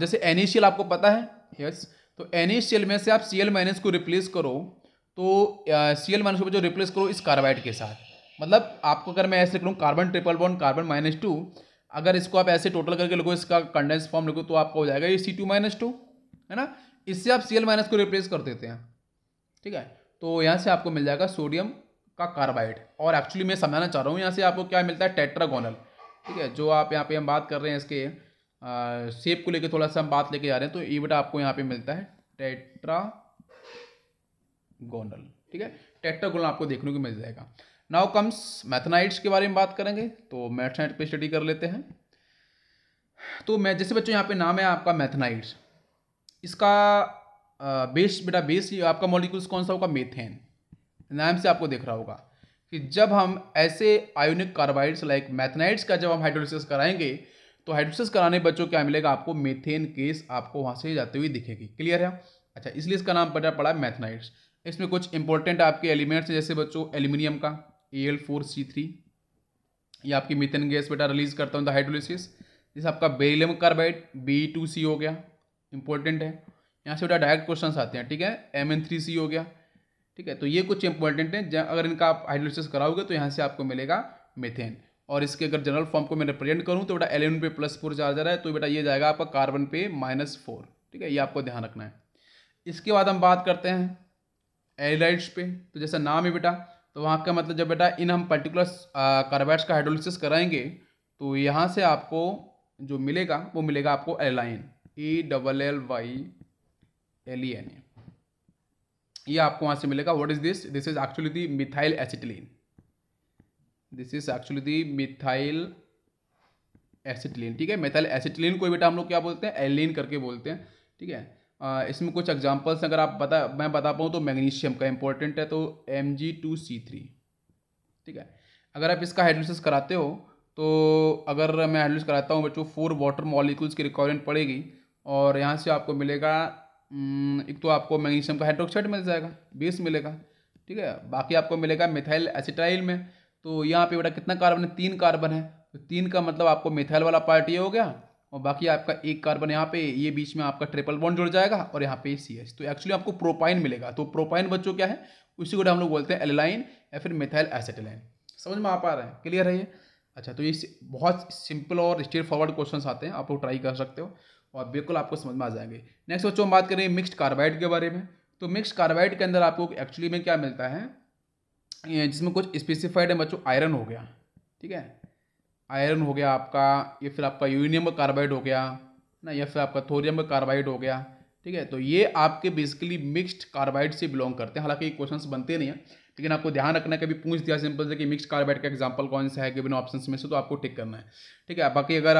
जैसे एनिशियल आपको पता है यस तो एनिशियल में से आप सी एल माइनस को रिप्लेस करो तो सी एल माइनस को जो रिप्लेस करो इस कार्बाइड के साथ मतलब आपको अगर मैं ऐसे करूँ carbon triple bond carbon minus two अगर इसको आप ऐसे टोटल करके लोगो इसका कंडेंस फॉर्म लिखो तो आपका हो जाएगा ये सी टू माइनस टू है ना इससे आप सी एल माइनस को रिप्लेस कर देते हैं ठीक है तो यहाँ से आपको मिल जाएगा सोडियम का कार्बाइड और एक्चुअली मैं समझाना चाह रहा हूँ यहाँ से आपको क्या मिलता है टेट्रागोनल ठीक है जो आप यहाँ पे हम बात कर रहे हैं इसके शेप सेप को लेकर थोड़ा सा हम बात लेके जा रहे हैं तो ये बेटा आपको यहाँ पर मिलता है टेट्रागोनल ठीक है टेट्रागोनल आपको देखने को मिल जाएगा नाउ कम्स मैथनाइट्स के बारे में बात करेंगे तो मैथनाइट पे स्टडी कर लेते हैं तो मैं जैसे बच्चों यहाँ पे नाम है आपका मैथनाइट्स इसका बेस बेटा बेस ये आपका मॉलिक्यूल्स कौन सा होगा मेथेन नाम से आपको देख रहा होगा कि जब हम ऐसे आयोनिक कार्बाइड्स लाइक मैथनाइट्स का जब हम हाइड्रोलिसिस कराएंगे तो हाइड्रोलिसिस कराने बच्चों क्या मिलेगा आपको मेथेन केस आपको वहाँ से जाते हुए दिखेगी क्लियर है अच्छा इसलिए इसका नाम पड़ा पड़ा मैथनाइट्स इसमें कुछ इंपॉर्टेंट आपके एलिमेंट्स हैं जैसे बच्चों एल्यूमिनियम का A L four C three ये आपकी मिथेन गैस बेटा रिलीज करता हूँ द हाइड्रोलिसिस जैसे आपका beryllium carbide B two C हो गया इंपॉर्टेंट है यहाँ से बेटा डायरेक्ट क्वेश्चन आते हैं ठीक है एम एन थ्री सी हो गया ठीक है तो ये कुछ इंपॉर्टेंट है अगर इनका आप हाइड्रोलिसिस कराओगे तो यहाँ से आपको मिलेगा मिथेन और इसके अगर जनरल फॉर्म को मैं रिप्रेजेंट करूँ तो बेटा एलेवन पे प्लस फोर रहा है तो बेटा ये जाएगा आपका कार्बन पे माइनस फोर ठीक है ये आपको ध्यान रखना है इसके बाद हम बात करते हैं एलाइड्स पे तो जैसा नाम है बेटा तो वहाँ का मतलब जब बेटा इन हम पर्टिकुलर कार्बाइड्स का हाइड्रोलिसिस कराएंगे तो यहाँ से आपको जो मिलेगा वो मिलेगा आपको allylene E double L Y L E N A ये आपको वहाँ से मिलेगा what is this this is actually the methyl acetylene this is actually the methyl acetylene ठीक है मिथाइल एसिटिलीन को बेटा हम लोग क्या बोलते हैं एलिन करके बोलते हैं ठीक है इसमें कुछ एग्जांपल्स अगर आप बता मैं बता पाऊँ तो मैग्नीशियम का इंपॉर्टेंट है तो M G two C three ठीक है अगर आप इसका हाइड्रोलिसिस कराते हो तो अगर मैं हाइड्रोलिस कराता हूँ बच्चों फोर वाटर मॉलिक्यूल्स की रिक्वायरमेंट पड़ेगी और यहाँ से आपको मिलेगा हम्म, एक तो आपको मैग्नीशियम का हाइड्रोक्साइड मिल जाएगा बेस मिलेगा ठीक है बाकी आपको मिलेगा मिथाइल एसिटाइल में तो यहाँ पे बेटा कितना कार्बन है तीन कार्बन है तो तीन का मतलब आपको मिथाइल वाला पार्ट ये हो गया और बाकी आपका एक कार्बन यहाँ पे ये बीच में आपका ट्रिपल बॉन्ड जुड़ जाएगा और यहाँ पे सी एच तो एक्चुअली आपको प्रोपाइन मिलेगा तो प्रोपाइन बच्चों क्या है उसी को हम लोग बोलते हैं एलाइन या फिर मिथाइल एसेटिलाइन समझ में आ पा रहे हैं क्लियर है ये अच्छा तो ये बहुत सिंपल और स्ट्रेट फॉरवर्ड क्वेश्चन आते हैं आप लोग ट्राई कर सकते हो और बिल्कुल आपको समझ में आ जाएंगे नेक्स्ट बच्चों हम बात करें मिक्स्ड कार्बाइड के बारे में तो मिक्स कार्बाइड के अंदर आपको एक्चुअली में क्या मिलता है जिसमें कुछ स्पेसिफाइड है बच्चों आयरन हो गया ठीक है आयरन हो गया आपका या फिर आपका यूरेनियम का कार्बाइड हो गया ना या फिर आपका थोरियम का कार्बाइड हो गया ठीक है तो ये आपके बेसिकली मिक्स्ड कार्बाइड से बिलोंग करते हैं हालांकि क्वेश्चंस बनते नहीं हैं लेकिन आपको ध्यान रखना है कभी पूछ दिया सिंपल से कि मिक्स कार्बाइड का एग्जाम्पल कौन सा है कि बिना ऑप्शन में से तो आपको टिक करना है ठीक है बाकी अगर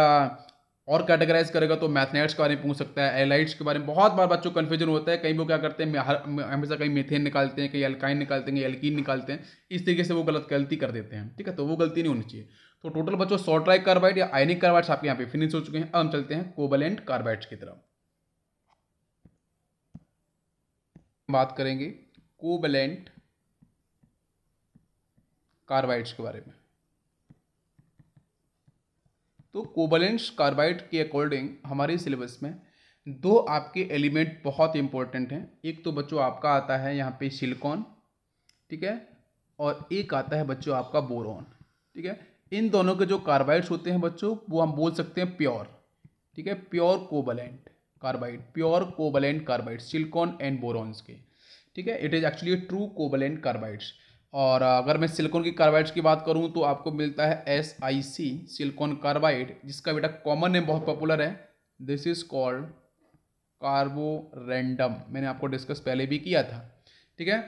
और कैटेगराइज करेगा तो मैथनेट्स के बारे में पूछ सकता है एलाइट्स के बारे में बहुत बार बच्चों कन्फ्यूजन होता है कहीं वो क्या करते हैं हमेशा कहीं मेथेन निकालते हैं कहीं अल्काइन निकालते हैं कहीं एल्किन निकालते हैं इस तरीके से वो गलत गलती कर देते हैं ठीक है तो वो गलती नहीं होनी चाहिए तो टोटल बच्चों शॉर्ट कार्बाइड या आयनिक कार्बाइड्स आपके यहाँ पे फिनिश हो चुके हैं अब हम चलते हैं कोबलेंट कार्बाइड्स की तरफ बात करेंगे कोबलेंट कार्बाइड्स के बारे में तो कोबलेंस कार्बाइड के अकॉर्डिंग हमारे सिलेबस में दो आपके एलिमेंट बहुत इंपॉर्टेंट हैं एक तो बच्चों आपका आता है यहाँ पे सिलिकॉन ठीक है और एक आता है बच्चों आपका बोरॉन ठीक है इन दोनों के जो कार्बाइड्स होते हैं बच्चों वो हम बोल सकते हैं प्योर ठीक है pure covalent carbide pure covalent carbide silicon and borons के ठीक है it is actually true covalent carbides और अगर मैं सिलिकॉन की कार्बाइड्स की बात करूं तो आपको मिलता है एस आई सी सिलकोन कार्बाइड जिसका बेटा कॉमन नेम बहुत पॉपुलर है दिस इज कॉल्ड कार्बोरेंडम मैंने आपको डिस्कस पहले भी किया था ठीक है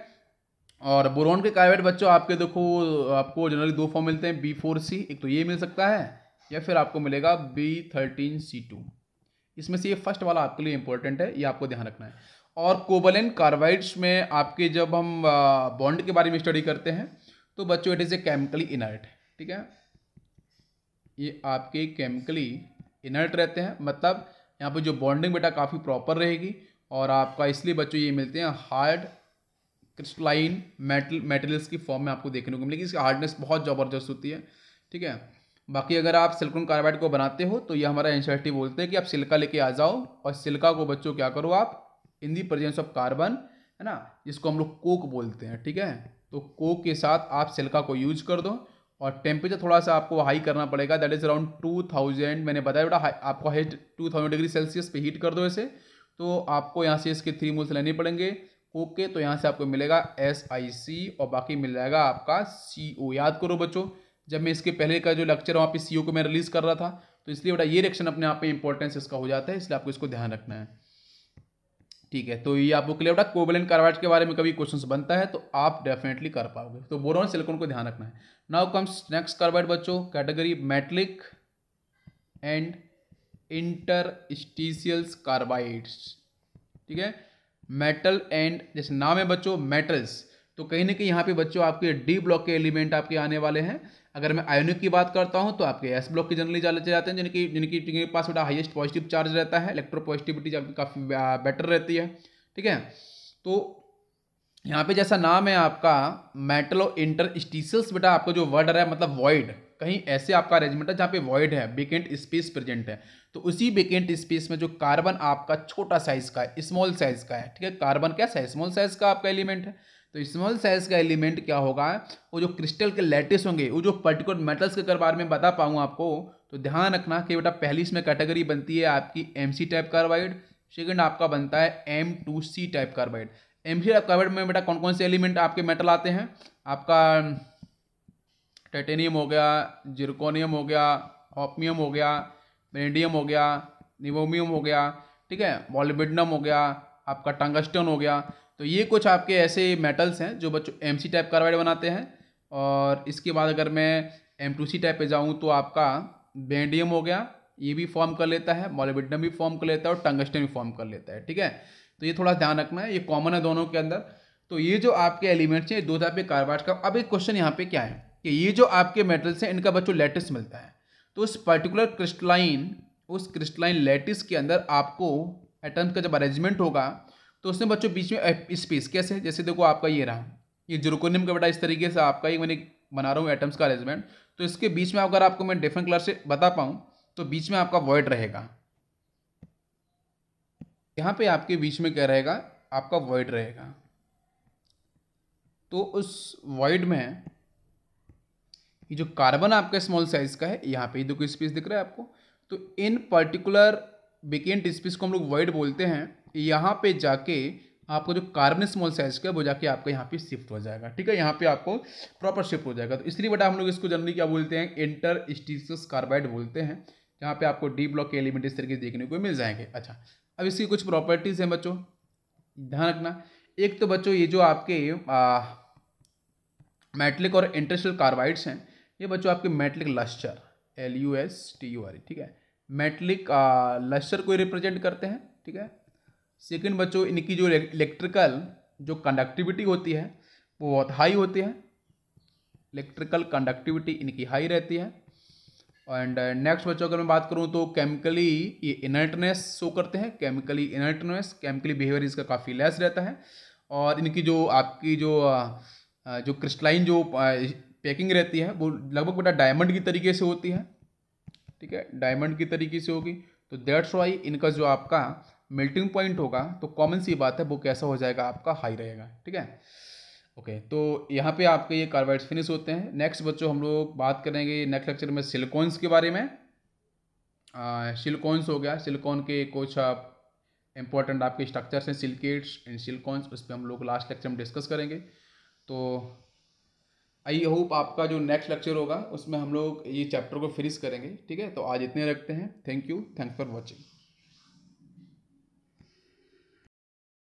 और बोरोन के कार्बाइड बच्चों आपके देखो आपको जनरली दो फॉर्म मिलते हैं बी फोर सी एक तो ये मिल सकता है या फिर आपको मिलेगा बी थर्टीन सी टू इसमें से ये फर्स्ट वाला आपके लिए इंपॉर्टेंट है ये आपको ध्यान रखना है और कोबलिन कार्बाइड्स में आपके जब हम बॉन्ड के बारे में स्टडी करते हैं तो बच्चों it is a chemically inert ठीक है ये आपके केमिकली इनर्ट रहते हैं मतलब यहाँ पे जो बॉन्डिंग बेटा काफ़ी प्रॉपर रहेगी और आपका इसलिए बच्चों ये मिलते हैं हार्ड क्रिस्टलाइन मेटल मेटेरियल्स की फॉर्म में आपको देखने को मिलेगी इसकी हार्डनेस बहुत ज़बरदस्त होती है ठीक है बाकी अगर आप सिलिकॉन कार्बाइड को बनाते हो तो ये हमारा एन बोलते हैं कि आप सिल्का लेके आ जाओ और सिल्का को बच्चों क्या करो आप in the presence of carbon है ना जिसको हम लोग कोक बोलते हैं ठीक है तो कोक के साथ आप सिल्का को यूज कर दो और टेम्परेचर थोड़ा सा आपको हाई करना पड़ेगा that is around two thousand मैंने बताया बेटा आपको high two thousand degree Celsius पे हीट कर दो ऐसे तो आपको यहाँ से इसके थ्री मूल्स लेने पड़ेंगे ओके तो यहाँ से आपको मिलेगा एस आई सी और बाकी मिल जाएगा आपका सी ओ याद करो बच्चों जब मैं इसके पहले का जो लेक्चर वहाँ पे सी ओ को मैं रिलीज़ कर रहा था तो इसलिए बेटा ये रिएक्शन अपने आप में इंपॉर्टेंस इसका हो जाता है इसलिए आपको इसको ध्यान रखना है ठीक है तो ये आपको क्लियर होगा कोवेलेंट कार्बाइड के बारे में कभी क्वेश्चन बनता है तो आप डेफिनेटली कर पाओगे तो बोरोन सिलिकॉन को ध्यान रखना है नाउ कम्स नेक्स्ट कार्बाइड बच्चों category metallic and interstitials carbides ठीक है मेटल एंड जैसे नाम है बच्चों मेटल्स तो कहीं ना कहीं यहाँ पे बच्चों आपके डी ब्लॉक के एलिमेंट आपके आने वाले हैं अगर मैं आयोनिक की बात करता हूँ तो आपके एस ब्लॉक के जनरली चले जाते हैं जिनकी जिनकी जिनके पास बड़ा हाइएस्ट पॉजिटिव चार्ज रहता है इलेक्ट्रो पॉजिटिविटी काफ़ी बेटर रहती है ठीक है तो यहाँ पे जैसा नाम है आपका मेटलो स्टीसल्स बेटा आपका जो वर्ड रहा है मतलब वॉइड कहीं ऐसे आपका अरेंजमेंट है जहाँ पे वॉइड है वेकेंट स्पेस प्रेजेंट है तो उसी वेकेंट स्पेस में जो कार्बन आपका छोटा साइज का है स्मॉल साइज का है ठीक है कार्बन क्या साइज स्मॉल साइज का आपका एलिमेंट है तो स्मॉल साइज का एलिमेंट क्या होगा वो जो क्रिस्टल के लेटेस्ट होंगे वो जो पर्टिकुलर मेटल्स के बारे में बता पाऊँ आपको तो ध्यान रखना कि बेटा पहली इसमें कैटेगरी बनती है आपकी M C type carbide second आपका बनता है M two C type carbide M C type carbide में बेटा कौन कौन से एलिमेंट आपके मेटल आते हैं आपका टाइटेनियम हो गया जिरकोनियम हो गया ऑपमियम हो गया मेडियम हो गया निवोमियम हो गया ठीक है वॉलबिडनम हो गया आपका टंगस्टन हो गया तो ये कुछ आपके ऐसे मेटल्स हैं जो बच्चों एम सी टाइप कार्बाइड बनाते हैं और इसके बाद अगर मैं एम टू सी टाइप पे जाऊँ तो आपका बेंडियम हो गया ये भी फॉर्म कर लेता है मॉलिबिडम भी फॉर्म कर लेता है और टंगस्टन भी फॉर्म कर लेता है ठीक है तो ये थोड़ा ध्यान रखना है ये कॉमन है दोनों के अंदर तो ये जो आपके एलिमेंट्स हैं दो टाइप के कार्बाइड का अब एक क्वेश्चन यहाँ पर क्या है कि ये जो आपके मेटल्स हैं इनका बच्चों लेटेस मिलता है तो उस पर्टिकुलर क्रिस्टलाइन उस क्रिस्टलाइन लेटिस के अंदर आपको एटम्स का जब अरेंजमेंट होगा तो उसने बच्चों बीच में स्पेस कैसे जैसे देखो आपका ये रहा ये जुरकोनियम का बेटा इस तरीके से आपका ये मैंने बना रहा हूँ एटम्स का अरेंजमेंट तो इसके बीच में अगर आपको मैं डिफरेंट कलर से बता पाऊँ तो बीच में आपका वर्ड रहेगा यहाँ पे आपके बीच में क्या रहेगा आपका वर्ड रहेगा तो उस वर्ड में ये जो कार्बन आपका स्मॉल साइज का है यहाँ पे देखो स्पेस दिख रहा है आपको तो इन पर्टिकुलर वेकेंट स्पेस को हम लोग वर्ड बोलते हैं यहाँ पे जाके आपको जो कार्बन स्मॉल साइज का वो जाके आपको यहाँ पे शिफ्ट हो जाएगा ठीक है यहाँ पे आपको प्रॉपर शिफ्ट हो जाएगा तो इसलिए बेटा हम लोग इसको जनरली क्या बोलते हैं इंटर स्टीसियस कार्बाइड बोलते हैं जहाँ पे आपको डी ब्लॉक के एलिमेंट इस तरीके से देखने को मिल जाएंगे अच्छा अब इसकी कुछ प्रॉपर्टीज़ हैं बच्चों ध्यान रखना एक तो बच्चों ये जो आपके मेटलिक और इंटरशल कार्बाइड्स हैं ये बच्चों आपके metallic lustre L U S T U R ठीक है मेटलिक लश्चर को रिप्रेजेंट करते हैं ठीक है सेकंड बच्चों इनकी जो इलेक्ट्रिकल जो कंडक्टिविटी होती है वो बहुत हाई होती है इलेक्ट्रिकल कंडक्टिविटी इनकी हाई रहती है एंड नेक्स्ट uh, बच्चों अगर मैं बात करूँ तो केमिकली ये इनर्टनेस शो करते हैं केमिकली इनर्टनेस केमिकली बिहेवियर इसका काफ़ी लेस रहता है और इनकी जो आपकी जो uh, uh, जो क्रिस्टलाइन जो पैकिंग रहती है वो लगभग बेटा डायमंड की तरीके से होती है ठीक है डायमंड की तरीके से होगी तो दैट्स वाई इनका जो आपका मेल्टिंग पॉइंट होगा तो कॉमन सी बात है वो कैसा हो जाएगा आपका हाई रहेगा ठीक है ओके तो यहाँ पे आपके ये कार्बाइड्स फिनिश होते हैं नेक्स्ट बच्चों हम लोग बात करेंगे नेक्स्ट लेक्चर में सिलिकॉन्स के बारे में सिलिकॉन्स हो गया सिलिकॉन के कुछ आप इम्पॉर्टेंट आपके स्ट्रक्चर्स हैं सिल्केट्स एंड सिलिकॉन्स उस पर हम लोग लास्ट लेक्चर में डिस्कस करेंगे तो आई होप आपका जो नेक्स्ट लेक्चर होगा उसमें हम लोग ये चैप्टर को फिनिश करेंगे ठीक है तो आज इतने रखते हैं thank you thanks for watching